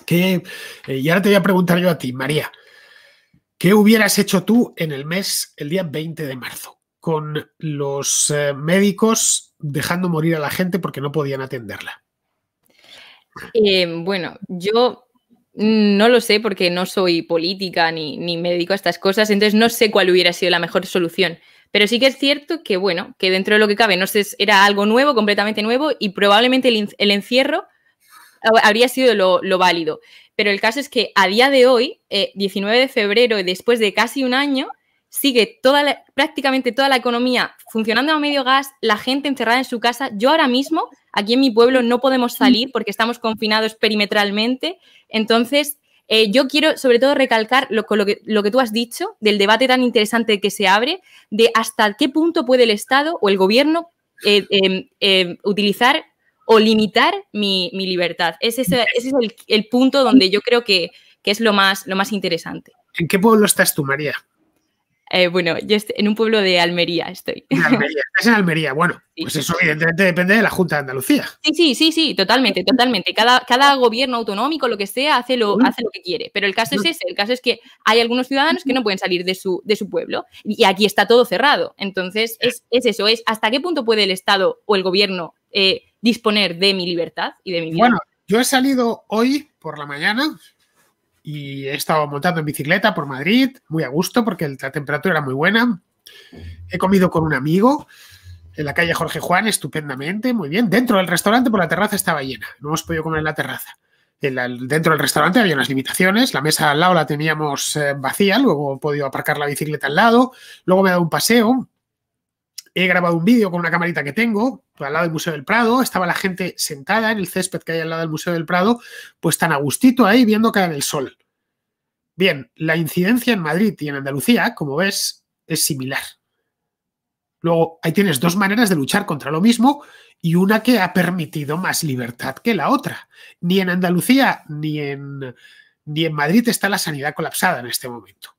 Que, eh, y ahora te voy a preguntar yo a ti, María. ¿Qué hubieras hecho tú en el mes, el día 20 de marzo, con los eh, médicos dejando morir a la gente porque no podían atenderla? Eh, bueno, yo no lo sé porque no soy política ni, ni médico a estas cosas, entonces no sé cuál hubiera sido la mejor solución. Pero sí que es cierto que, bueno, que dentro de lo que cabe, no sé, era algo nuevo, completamente nuevo, y probablemente el, encierro habría sido lo, válido. Pero el caso es que a día de hoy, 19 eh, de febrero, después de casi un año, sigue toda prácticamente toda la economía funcionando a medio gas, la gente encerrada en su casa. Yo ahora mismo, aquí en mi pueblo, no podemos salir mm. porque estamos confinados perimetralmente. Entonces, eh, yo quiero sobre todo recalcar lo, que, tú has dicho del debate tan interesante que se abre, de hasta qué punto puede el Estado o el gobierno eh, em, em, utilizar o limitar mi, libertad. Ese es, el, punto donde yo creo que, que es lo más, lo más interesante. ¿En qué pueblo estás tú, María? Eh, bueno, yo estoy en un pueblo de Almería estoy. Almería, [laughs] Estás en Almería, bueno, pues eso evidentemente depende de la Junta de Andalucía. Sí, sí, sí, sí, totalmente, totalmente. Cada, cada gobierno autonómico, lo que sea, hace lo, hace lo que quiere. Pero el caso es ese, el caso es que hay algunos ciudadanos que no pueden salir de su, de su pueblo y aquí está todo cerrado. Entonces, es, eso, es hasta qué punto puede el Estado o el gobierno eh, disponer de mi libertad y de mi vida. Bueno, yo he salido hoy por la mañana, y he estado montando en bicicleta por Madrid, muy a gusto porque la temperatura era muy buena. He comido con un amigo en la calle Jorge Juan, estupendamente, muy bien. Dentro del restaurante, por la terraza estaba llena, no hemos podido comer en la terraza. dentro del restaurante había unas limitaciones, la mesa al lado la teníamos eh, vacía, luego he podido aparcar la bicicleta al lado, luego me he dado un paseo, he grabado un vídeo con una camarita que tengo, al lado del Museo del Prado, estaba la gente sentada en el césped que hay al lado del Museo del Prado, pues tan a gustito ahí viendo caer el sol. Bien, la incidencia en Madrid y en Andalucía, como ves, es similar. Luego, ahí tienes dos maneras de luchar contra lo mismo y una que ha permitido más libertad que la otra. Ni en Andalucía ni en, ni en Madrid está la sanidad colapsada en este momento.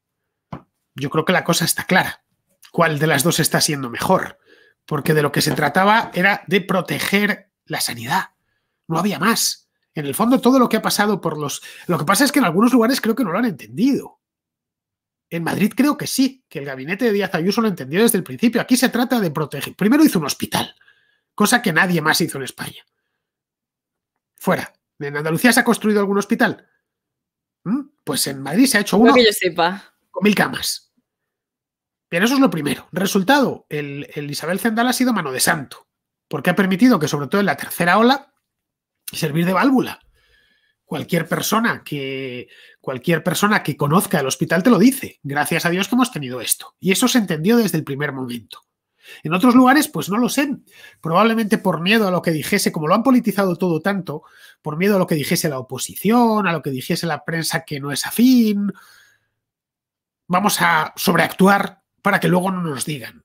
Yo creo que la cosa está clara. ¿Cuál de las dos está siendo mejor? porque de lo que se trataba era de proteger la sanidad. No había más. En el fondo, todo lo que ha pasado por los... Lo que pasa es que en algunos lugares creo que no lo han entendido. En Madrid creo que sí, que el gabinete de Díaz Ayuso lo entendió desde el principio. Aquí se trata de proteger. Primero hizo un hospital, cosa que nadie más hizo en España. Fuera. ¿En Andalucía se ha construido algún hospital? ¿Mm? Pues en Madrid se ha hecho uno. yo sepa. Con mil camas. Bien, eso es lo primero. Resultado, el, Isabel Zendal ha sido mano de santo, porque ha permitido que, sobre todo en la tercera ola, servir de válvula. Cualquier persona que cualquier persona que conozca el hospital te lo dice. Gracias a Dios que hemos tenido esto. Y eso se entendió desde el primer momento. En otros lugares, pues no lo sé. Probablemente por miedo a lo que dijese, como lo han politizado todo tanto, por miedo a lo que dijese la oposición, a lo que dijese la prensa que no es afín. Vamos a sobreactuar para que luego no nos digan.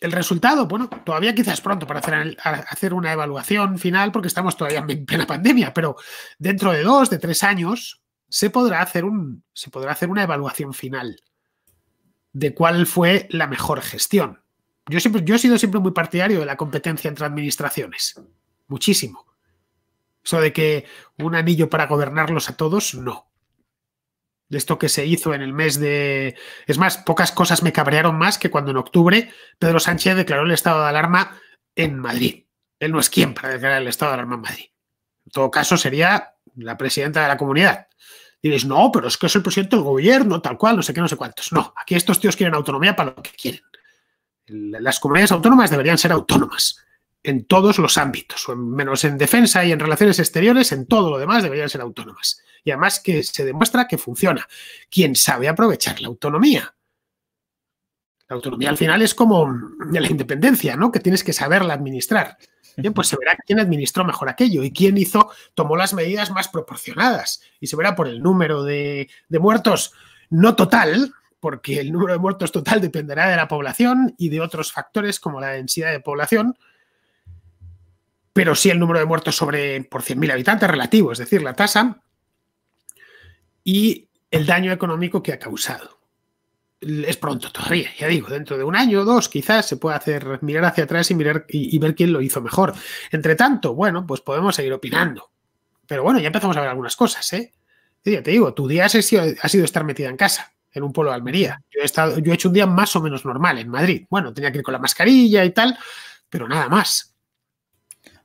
El resultado, bueno, todavía quizás pronto para hacer, una evaluación final porque estamos todavía en plena pandemia, pero dentro de dos, de tres años, se podrá hacer, un, se podrá hacer una evaluación final de cuál fue la mejor gestión. Yo, siempre, yo he sido siempre muy partidario de la competencia entre administraciones. Muchísimo. Eso de que un anillo para gobernarlos a todos, no de esto que se hizo en el mes de... Es más, pocas cosas me cabrearon más que cuando en octubre Pedro Sánchez declaró el estado de alarma en Madrid. Él no es quien para declarar el estado de alarma en Madrid. En todo caso, sería la presidenta de la comunidad. Diréis, no, pero es que es el presidente del gobierno, tal cual, no sé qué, no sé cuántos. No, aquí estos tíos quieren autonomía para lo que quieren. Las comunidades autónomas deberían ser autónomas en todos los ámbitos, menos en defensa y en relaciones exteriores, en todo lo demás deberían ser autónomas y además que se demuestra que funciona. ¿Quién sabe aprovechar la autonomía. La autonomía al final es como la independencia, ¿no? Que tienes que saberla administrar. Bien, pues se verá quién administró mejor aquello y quién hizo, tomó las medidas más proporcionadas. Y se verá por el número de, de muertos, no total, porque el número de muertos total dependerá de la población y de otros factores como la densidad de población, pero sí el número de muertos sobre, por 100.000 habitantes relativo, es decir, la tasa y el daño económico que ha causado. Es pronto todavía, ya digo, dentro de un año o dos quizás se pueda hacer mirar hacia atrás y mirar y, ver quién lo hizo mejor. Entre tanto, bueno, pues podemos seguir opinando. Pero bueno, ya empezamos a ver algunas cosas, ¿eh? Ya te digo, tu día ha sido, ha sido estar metida en casa, en un pueblo de Almería. Yo he, estado, yo he hecho un día más o menos normal en Madrid. Bueno, tenía que ir con la mascarilla y tal, pero nada más.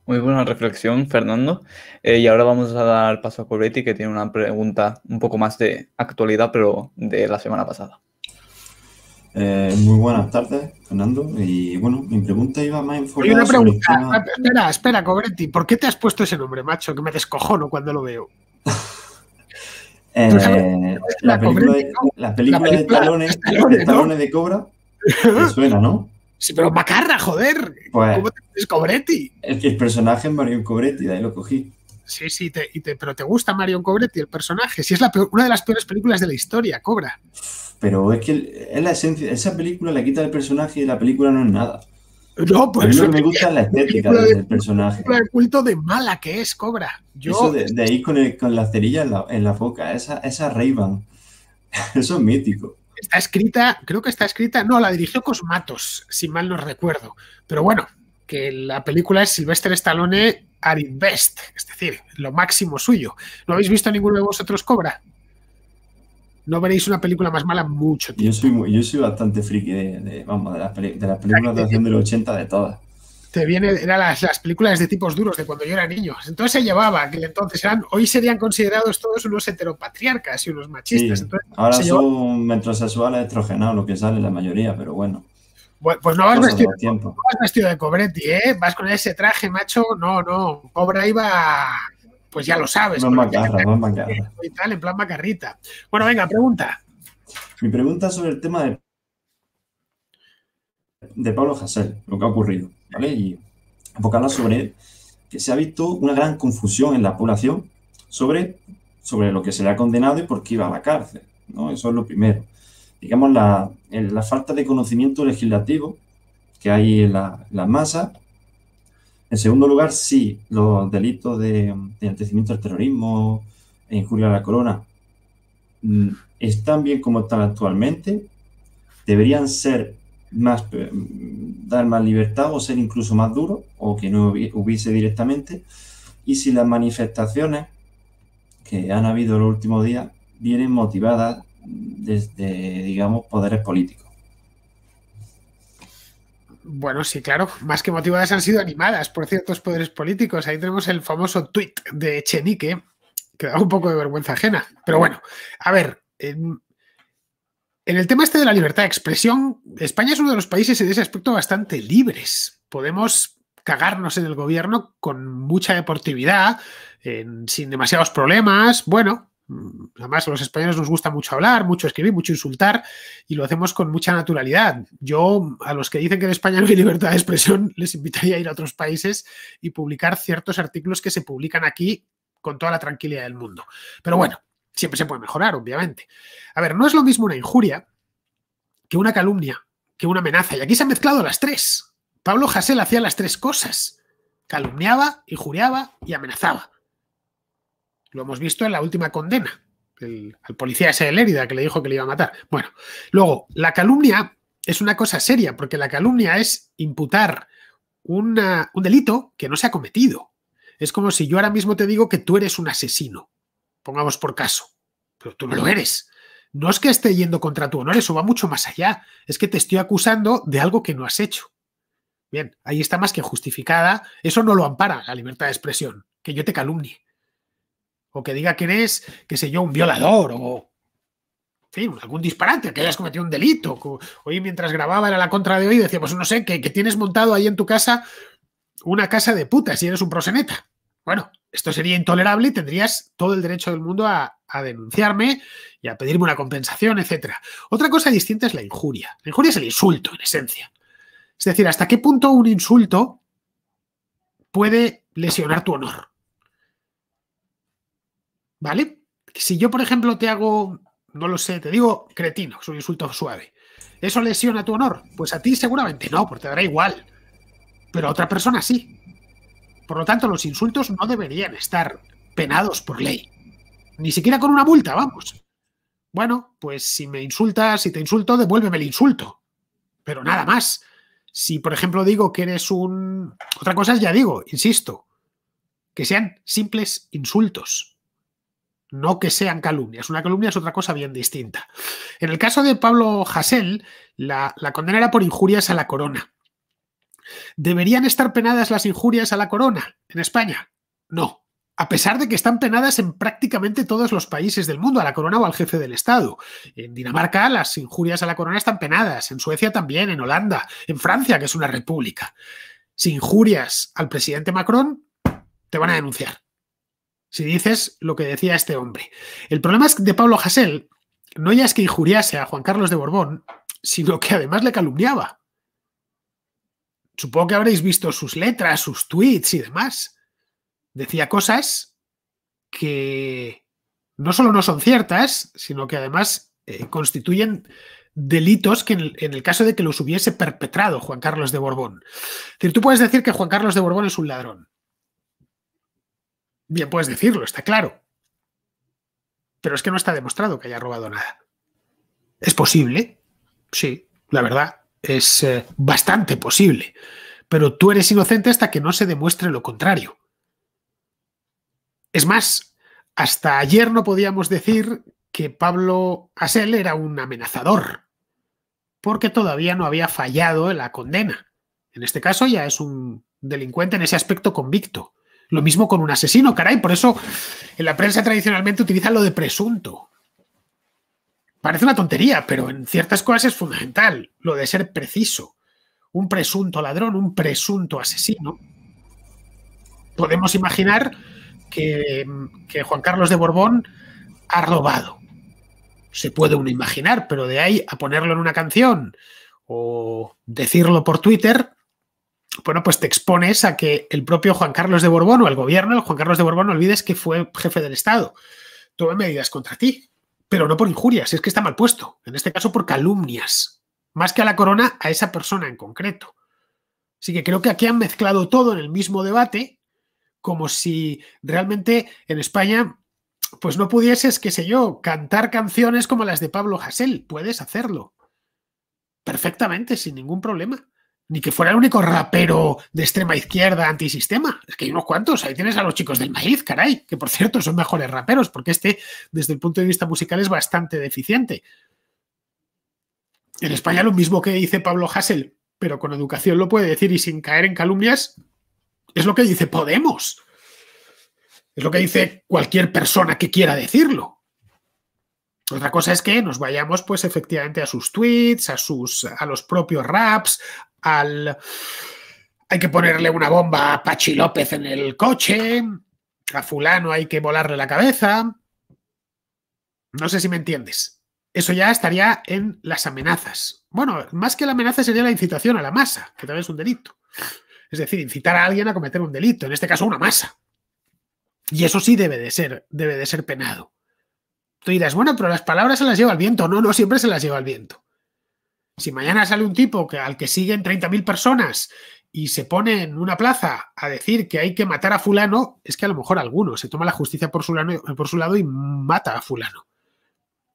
Muy buena reflexión, Fernando. Eh, y ahora vamos a dar paso a Coretti, que tiene una pregunta un poco más de actualidad, pero de la semana pasada. Eh, muy buenas tardes, Fernando. Y bueno, mi pregunta iba más enfocada. Hay una ah, Espera, espera, Cobretti. ¿Por qué te has puesto ese nombre, macho? Que me descojono cuando lo veo. [laughs] Eh, la, película de, talones, de, cobra. [laughs] suena, ¿no? Sí, pero Macarra, joder. Pues, ¿Cómo te pones Cobretti? El, personaje es Marion Cobretti, de ahí lo cogí. Sí, sí, pero te gusta Marion Cobretti, el personaje. Si es una de las peores películas de la historia, Cobra. Pero es que es la esencia, esa película la quita el personaje y la película no es nada. No, pues. A me gusta la estética del personaje. El culto de mala que es, Cobra. Yo, Eso de, ahí con, la cerilla en la, boca, esa, esa ray [laughs] Eso es mítico. Está escrita, creo que está escrita, no, la dirigió Cosmatos, si mal no recuerdo. Pero bueno, que la película es Sylvester Stallone Ari best, es decir, lo máximo suyo. ¿Lo habéis visto ninguno de vosotros Cobra? No veréis una película más mala mucho tiempo. Yo soy, yo soy bastante friki de, vamos, de las, de películas de acción del 80 de todas te viene eran las, películas de tipos duros de cuando yo era niño. Entonces se llevaba, que entonces eran, hoy serían considerados todos unos heteropatriarcas y unos machistas. Ahora son metrosexuales lo que sale la mayoría, pero bueno. pues no vas, vestido, de Cobretti, ¿eh? Vas con ese traje, macho. No, no. Cobra iba, pues ya lo sabes. No macarra. tal, en plan macarrita. Bueno, venga, pregunta. Mi pregunta sobre el tema de, de Pablo Hassel lo que ha ocurrido. Y enfocarla sobre que se ha visto una gran confusión en la población sobre, sobre lo que se le ha condenado y por qué iba a la cárcel, ¿no? Eso es lo primero. Digamos, la, falta de conocimiento legislativo que hay en la, masa. En segundo lugar, sí, los delitos de, de del al terrorismo, e injuria a la corona, mm, están bien como están actualmente, deberían ser más, eh, dar más libertad o ser incluso más duro o que no hubiese directamente. Y si las manifestaciones que han habido el último día vienen motivadas desde, digamos, poderes políticos. Bueno, sí, claro, más que motivadas han sido animadas por ciertos poderes políticos. Ahí tenemos el famoso tuit de Chenique, que da un poco de vergüenza ajena. Pero bueno, a ver, en el tema este de la libertad de expresión, España es uno de los países en ese aspecto bastante libres. Podemos cagarnos en el gobierno con mucha deportividad, sin demasiados problemas. Bueno, mm, además a los españoles nos gusta mucho hablar, mucho escribir, mucho insultar y lo hacemos con mucha naturalidad. Yo a los que dicen que en España no hay [laughs] libertad de expresión les invitaría a ir a otros países y publicar ciertos artículos que se publican aquí con toda la tranquilidad del mundo. Pero bueno, Siempre se puede mejorar, obviamente. A ver, no es lo mismo una injuria que una calumnia, que una amenaza. Y aquí se han mezclado las tres. Pablo jasel hacía las tres cosas. Calumniaba, injuriaba y amenazaba. Lo hemos visto en la última condena, al policía ese de Lérida que le dijo que le iba a matar. Bueno, luego, la calumnia es una cosa seria, porque la calumnia es imputar un delito que no se ha cometido. Es como si yo ahora mismo te digo que tú eres un asesino pongamos por caso, pero tú no lo eres. No es que esté yendo contra tu honor, eso va mucho más allá. Es que te estoy acusando de algo que no has hecho. Bien, ahí está más que justificada. Eso no lo ampara la libertad de expresión, que yo te calumnie. O que diga que eres, qué sé yo, un violador o algún disparate, que hayas cometido un delito. Hoy mientras grababa era la contra de hoy, decíamos, pues no sé, que, que tienes montado ahí en tu casa una casa de putas y eres un proseneta. Bueno, esto sería intolerable y tendrías todo el derecho del mundo a, denunciarme y a pedirme una compensación, etc. Otra cosa distinta es la injuria. La injuria es el insulto, en esencia. Es decir, hasta qué punto un insulto puede lesionar tu honor. ¿Vale? Si yo, por ejemplo, te hago, no lo sé, te digo cretino, es un insulto suave. ¿Eso lesiona tu honor? Pues a ti seguramente no, porque te dará igual. Pero a otra persona sí. Por lo tanto, los insultos no deberían estar penados por ley. Ni siquiera con una multa, vamos. Bueno, pues si me insultas, si te insulto, devuélveme el insulto. Pero nada más. Si, por ejemplo, digo que eres un... Otra cosa es, ya digo, insisto, que sean simples insultos. No que sean calumnias. Una calumnia es otra cosa bien distinta. En el caso de Pablo Hassel, la, la condena era por injurias a la corona. ¿Deberían estar penadas las injurias a la corona en España? No, a pesar de que están penadas en prácticamente todos los países del mundo, a la corona o al jefe del Estado. En Dinamarca las injurias a la corona están penadas, en Suecia también, en Holanda, en Francia, que es una república. Si injurias al presidente Macron, te van a denunciar. Si dices lo que decía este hombre. El problema es de Pablo Hassel, no ya es que injuriase a Juan Carlos de Borbón, sino que además le calumniaba supongo que habréis visto sus letras, sus tweets y demás. Decía cosas que no solo no son ciertas, sino que además eh, constituyen delitos que en el, en el, caso de que los hubiese perpetrado Juan Carlos de Borbón. Es decir, tú puedes decir que Juan Carlos de Borbón es un ladrón. Bien, puedes decirlo, está claro. Pero es que no está demostrado que haya robado nada. ¿Es posible? Sí, la verdad es eh, bastante posible. Pero tú eres inocente hasta que no se demuestre lo contrario. Es más, hasta ayer no podíamos decir que Pablo Asel era un amenazador, porque todavía no había fallado en la condena. En este caso ya es un delincuente en ese aspecto convicto. Lo mismo con un asesino, caray. Por eso en la prensa tradicionalmente utilizan lo de presunto. Parece una tontería, pero en ciertas cosas es fundamental lo de ser preciso. Un presunto ladrón, un presunto asesino. Podemos imaginar que, Juan Carlos de Borbón ha robado. Se puede uno imaginar, pero de ahí a ponerlo en una canción o decirlo por Twitter, bueno, pues te expones a que el propio Juan Carlos de Borbón o el gobierno, el Juan Carlos de Borbón, olvides que fue jefe del Estado. Tome medidas contra ti pero no por injurias, es que está mal puesto, en este caso por calumnias, más que a la corona, a esa persona en concreto. Así que creo que aquí han mezclado todo en el mismo debate, como si realmente en España pues no pudieses, qué sé yo, cantar canciones como las de Pablo Hassel. Puedes hacerlo perfectamente, sin ningún problema ni que fuera el único rapero de extrema izquierda antisistema. Es que hay unos cuantos. Ahí tienes a los chicos del maíz, caray, que por cierto son mejores raperos, porque este, desde el punto de vista musical, es bastante deficiente. En España lo mismo que dice Pablo Hassel, pero con educación lo puede decir y sin caer en calumnias, es lo que dice Podemos. Es lo que dice cualquier persona que quiera decirlo. Otra cosa es que nos vayamos, pues, efectivamente, a sus tweets, a sus, a los propios raps, al... Hay que ponerle una bomba a Pachi López en el coche, a fulano hay que volarle la cabeza. No sé si me entiendes. Eso ya estaría en las amenazas. Bueno, más que la amenaza sería la incitación a la masa, que también es un delito. Es decir, incitar a alguien a cometer un delito, en este caso una masa. Y eso sí debe de ser, debe de ser penado. Tú dirás, bueno, pero las palabras se las lleva el viento. No, no siempre se las lleva el viento. Si mañana sale un tipo que, al que siguen 30.000 personas y se pone en una plaza a decir que hay que matar a fulano, es que a lo mejor alguno se toma la justicia por su, lado, y mata a fulano.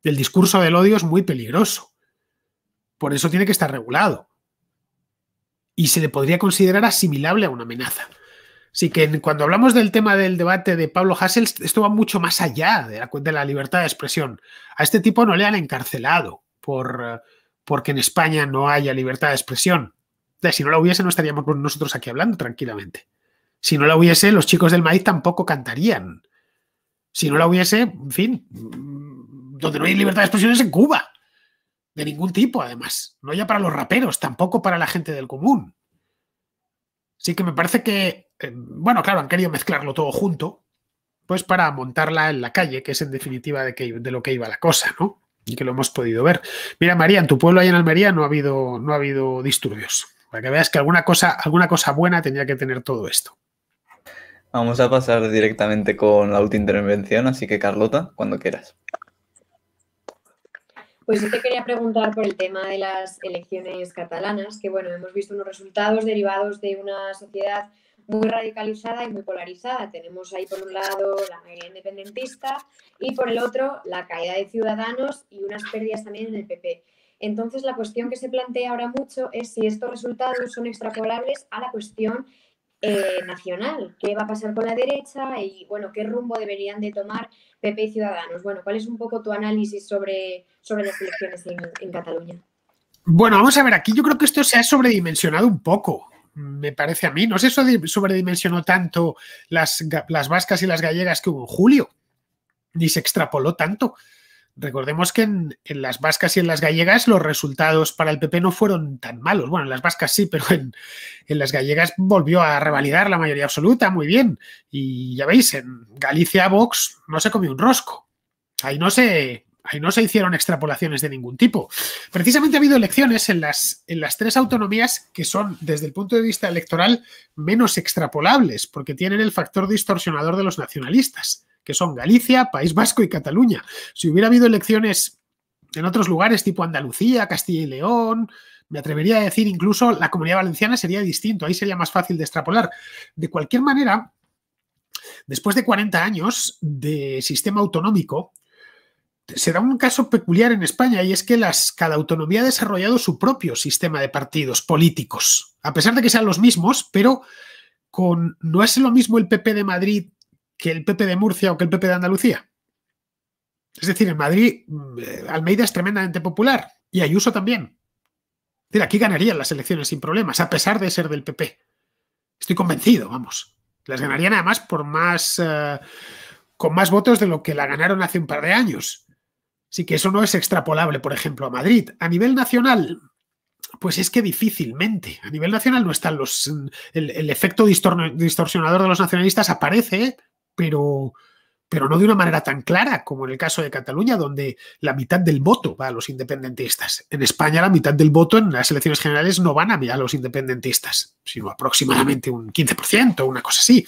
El discurso del odio es muy peligroso. Por eso tiene que estar regulado. Y se le podría considerar asimilable a una amenaza. Así que cuando hablamos del tema del debate de Pablo Hassel, esto va mucho más allá de la libertad de expresión. A este tipo no le han encarcelado por porque en España no haya libertad de expresión. Si no la hubiese, no estaríamos nosotros aquí hablando tranquilamente. Si no la hubiese, los chicos del maíz tampoco cantarían. Si no la hubiese, en fin, mm, donde no hay libertad de expresión es en Cuba. De ningún tipo, además. No ya para los raperos, tampoco para la gente del común. Así que me parece que, eh, bueno, claro, han querido mezclarlo todo junto, pues para montarla en la calle, que es en definitiva de, que, de lo que iba la cosa, ¿no? que lo hemos podido ver. Mira, María, en tu pueblo ahí en Almería no ha habido, no ha habido disturbios. Para que veas que alguna cosa, alguna cosa buena tenía que tener todo esto. Vamos a pasar directamente con la última intervención, así que Carlota, cuando quieras. Pues yo te quería preguntar por el tema de las elecciones catalanas, que bueno, hemos visto unos resultados derivados de una sociedad muy radicalizada y muy polarizada. Tenemos ahí por un lado la mayoría independentista y por el otro la caída de Ciudadanos y unas pérdidas también en el PP. Entonces, la cuestión que se plantea ahora mucho es si estos resultados son extrapolables a la cuestión eh, nacional. ¿Qué va a pasar con la derecha? Y, bueno, ¿qué rumbo deberían de tomar PP y Ciudadanos? Bueno, ¿cuál es un poco tu análisis sobre, sobre las elecciones en, en Cataluña? Bueno, vamos a ver, aquí yo creo que esto se ha sobredimensionado un poco me parece a mí. No se sobredimensionó tanto las, vascas y las gallegas que hubo en julio, ni se extrapoló tanto. Recordemos que en, las vascas y en las gallegas los resultados para el PP no fueron tan malos. Bueno, en las vascas sí, [laughs] pero en, en las gallegas volvió a revalidar la mayoría absoluta, muy bien. Y ya veis, en Galicia Vox no se comió un rosco. Ahí no se, ahí no se hicieron extrapolaciones de ningún tipo. Precisamente ha habido elecciones en las, en las tres autonomías que son, desde el punto de vista electoral, menos extrapolables, porque tienen el factor distorsionador de los nacionalistas, que son Galicia, País Vasco y Cataluña. Si hubiera habido elecciones en otros lugares, tipo Andalucía, Castilla y León, me atrevería a decir incluso la comunidad valenciana sería distinto, ahí sería más fácil de extrapolar. De cualquier manera, después de 40 años de sistema autonómico, se da un caso peculiar en España y es que cada autonomía ha desarrollado su propio sistema de partidos políticos, a pesar de que sean los mismos, pero con, no es lo mismo el PP de Madrid que el PP de Murcia o que el PP de Andalucía. Es decir, en Madrid mm, eh, Almeida es tremendamente popular y Ayuso también. aquí ganarían las elecciones sin problemas, a pesar de ser del PP. Estoy convencido, vamos. Las ganarían más por más, eh, con más votos de lo que la ganaron hace un par de años. Así que eso no es extrapolable, por ejemplo, a Madrid. A nivel nacional, pues es que difícilmente. A nivel nacional no están los. El, efecto distorsionador de los nacionalistas aparece, pero, pero no de una manera tan clara como en el caso de Cataluña, donde la mitad del voto va a los independentistas. En España, la mitad del voto en las elecciones generales no van a, a los independentistas, sino aproximadamente un 15%, una cosa así.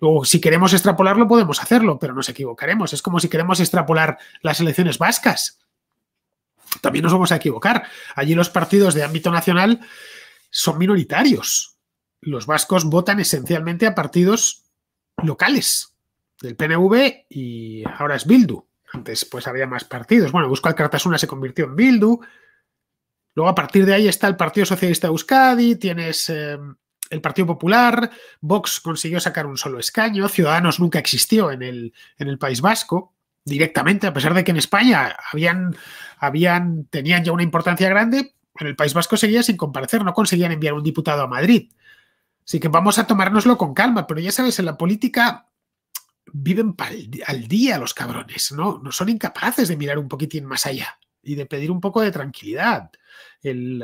Luego, si queremos extrapolarlo, podemos hacerlo, pero nos equivocaremos. Es como si queremos extrapolar las elecciones vascas. También nos vamos a equivocar. Allí los partidos de ámbito nacional son minoritarios. Los vascos votan esencialmente a partidos locales, del PNV y ahora es Bildu. Antes pues había más partidos. Bueno, Euskal Cartasuna se convirtió en Bildu. Luego a partir de ahí está el Partido Socialista Euskadi, tienes... Eh, el Partido Popular, Vox consiguió sacar un solo escaño, Ciudadanos nunca existió en el, en el País Vasco directamente, a pesar de que en España habían, habían, tenían ya una importancia grande, en el País Vasco seguía sin comparecer, no conseguían enviar un diputado a Madrid. Así que vamos a tomárnoslo con calma, pero ya sabes, en la política viven al día los cabrones, ¿no? No son incapaces de mirar un poquitín más allá y de pedir un poco de tranquilidad. El,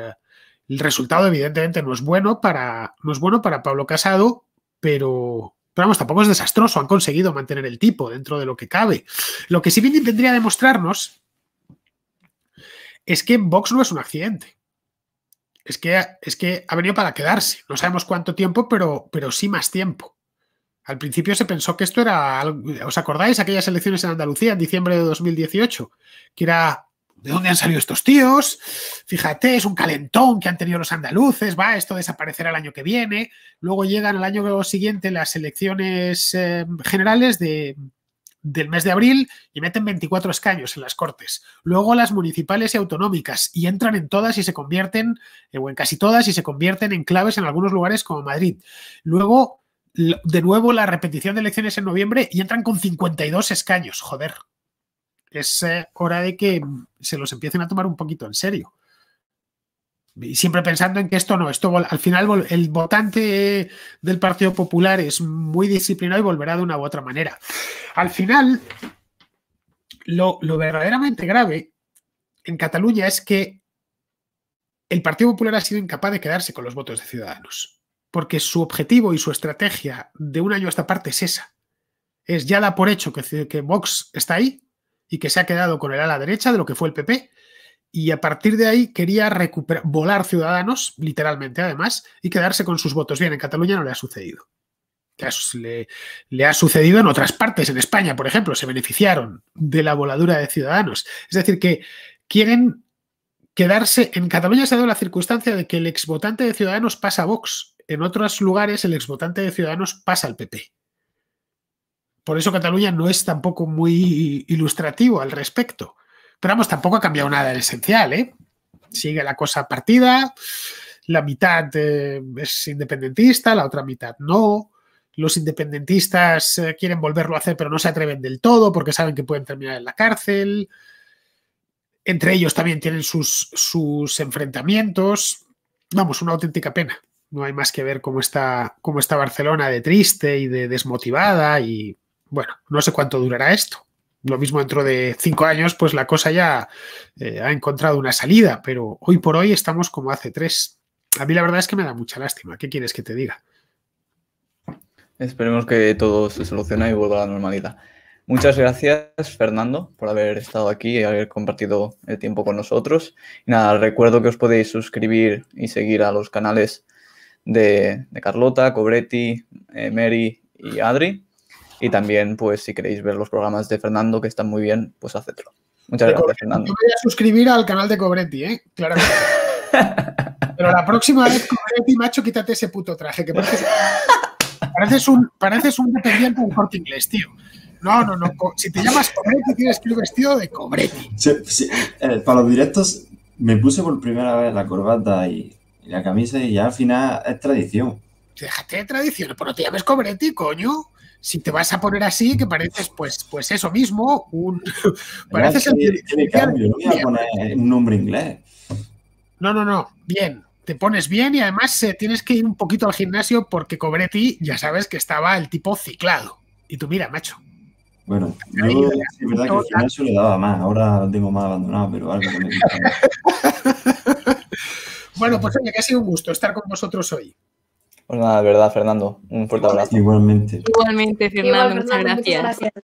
el resultado, evidentemente, no es bueno para, no es bueno para Pablo Casado, pero, tampoco es desastroso. Han conseguido mantener el tipo dentro de lo que cabe. Lo que sí bien tendría demostrarnos es que Vox no es un accidente. Es que, es que ha venido para quedarse. No sabemos cuánto tiempo, pero, pero sí más tiempo. Al principio se pensó que esto era. ¿Os acordáis aquellas elecciones en Andalucía en diciembre de 2018? Que era ¿De dónde han salido estos tíos? Fíjate, es un calentón que han tenido los andaluces, va, esto desaparecerá el año que viene. Luego llegan al año siguiente las elecciones eh, generales del mes de abril y meten 24 escaños en las Cortes. Luego las municipales y autonómicas y entran en todas y se convierten, eh, o en casi todas, y se convierten en claves en algunos lugares como Madrid. Luego, de nuevo, la repetición de elecciones en noviembre y entran con 52 escaños, joder, es hora de que se los empiecen a tomar un poquito en serio. Y siempre pensando en que esto no, esto al final el votante del Partido Popular es muy disciplinado y volverá de una u otra manera. Al final, lo, verdaderamente grave en Cataluña es que el Partido Popular ha sido incapaz de quedarse con los votos de Ciudadanos, porque su objetivo y su estrategia de un año a esta parte es esa. Es ya da por hecho que, que Vox está ahí y que se ha quedado con el ala derecha de lo que fue el PP. Y a partir de ahí quería recuperar, volar ciudadanos, literalmente además, y quedarse con sus votos. Bien, en Cataluña no le ha sucedido. Le, le, ha sucedido en otras partes, en España, por ejemplo, se beneficiaron de la voladura de ciudadanos. Es decir, que quieren quedarse. En Cataluña se ha dado la circunstancia de que el exvotante de Ciudadanos pasa a Vox. En otros lugares, el exvotante de Ciudadanos pasa al PP. Por eso Cataluña no es tampoco muy ilustrativo al respecto. Pero vamos, tampoco ha cambiado nada del esencial, ¿eh? Sigue la cosa partida, la mitad eh, es independentista, la otra mitad no. Los independentistas eh, quieren volverlo a hacer, pero no se atreven del todo porque saben que pueden terminar en la cárcel. Entre ellos también tienen sus, sus enfrentamientos. Vamos, una auténtica pena. No hay más que ver cómo está, cómo está Barcelona de triste y de desmotivada y bueno, no sé cuánto durará esto. Lo mismo dentro de cinco años, pues la cosa ya eh, ha encontrado una salida, pero hoy por hoy estamos como hace tres. A mí la verdad es que me da mucha lástima. ¿Qué quieres que te diga? Esperemos que todo se solucione y vuelva a la normalidad. Muchas gracias, Fernando, por haber estado aquí y haber compartido el tiempo con nosotros. Y nada, recuerdo que os podéis suscribir y seguir a los canales de, Carlota, Cobretti, eh, Mary y Adri. Y también, pues, si queréis ver los programas de Fernando, que están muy bien, pues hacedlo. Muchas gracias, Fernando. Yo voy a suscribir al canal de Cobretti, ¿eh? Claramente. [laughs] Pero la próxima vez, Cobretti, macho, quítate ese puto traje, que pareces, pareces, un, pareces un dependiente de corte inglés, tío. No, no, no. Si te llamas Cobretti, tienes que ir vestido de Cobretti. Sí, sí. Eh, para los directos, me puse por primera vez la corbata y, la camisa y ya al final es tradición. dejaste de tradición, pero te llames Cobretti, coño si te vas a poner así, que pareces, pues, pues eso mismo, un... [laughs] pareces no un nombre inglés. No, no, no, bien, te pones bien y además eh, tienes que ir un poquito al gimnasio porque Cobretti, ya sabes que estaba el tipo ciclado. Y tú mira, macho. Bueno, yo es verdad que al gimnasio le daba más, ahora lo tengo más abandonado, pero algo [laughs] Bueno, pues oye, que ha sido un gusto estar con vosotros hoy. Pues nada, de verdad, Fernando, un fuerte abrazo. Igualmente. Igualmente, Fernando, muchas gracias.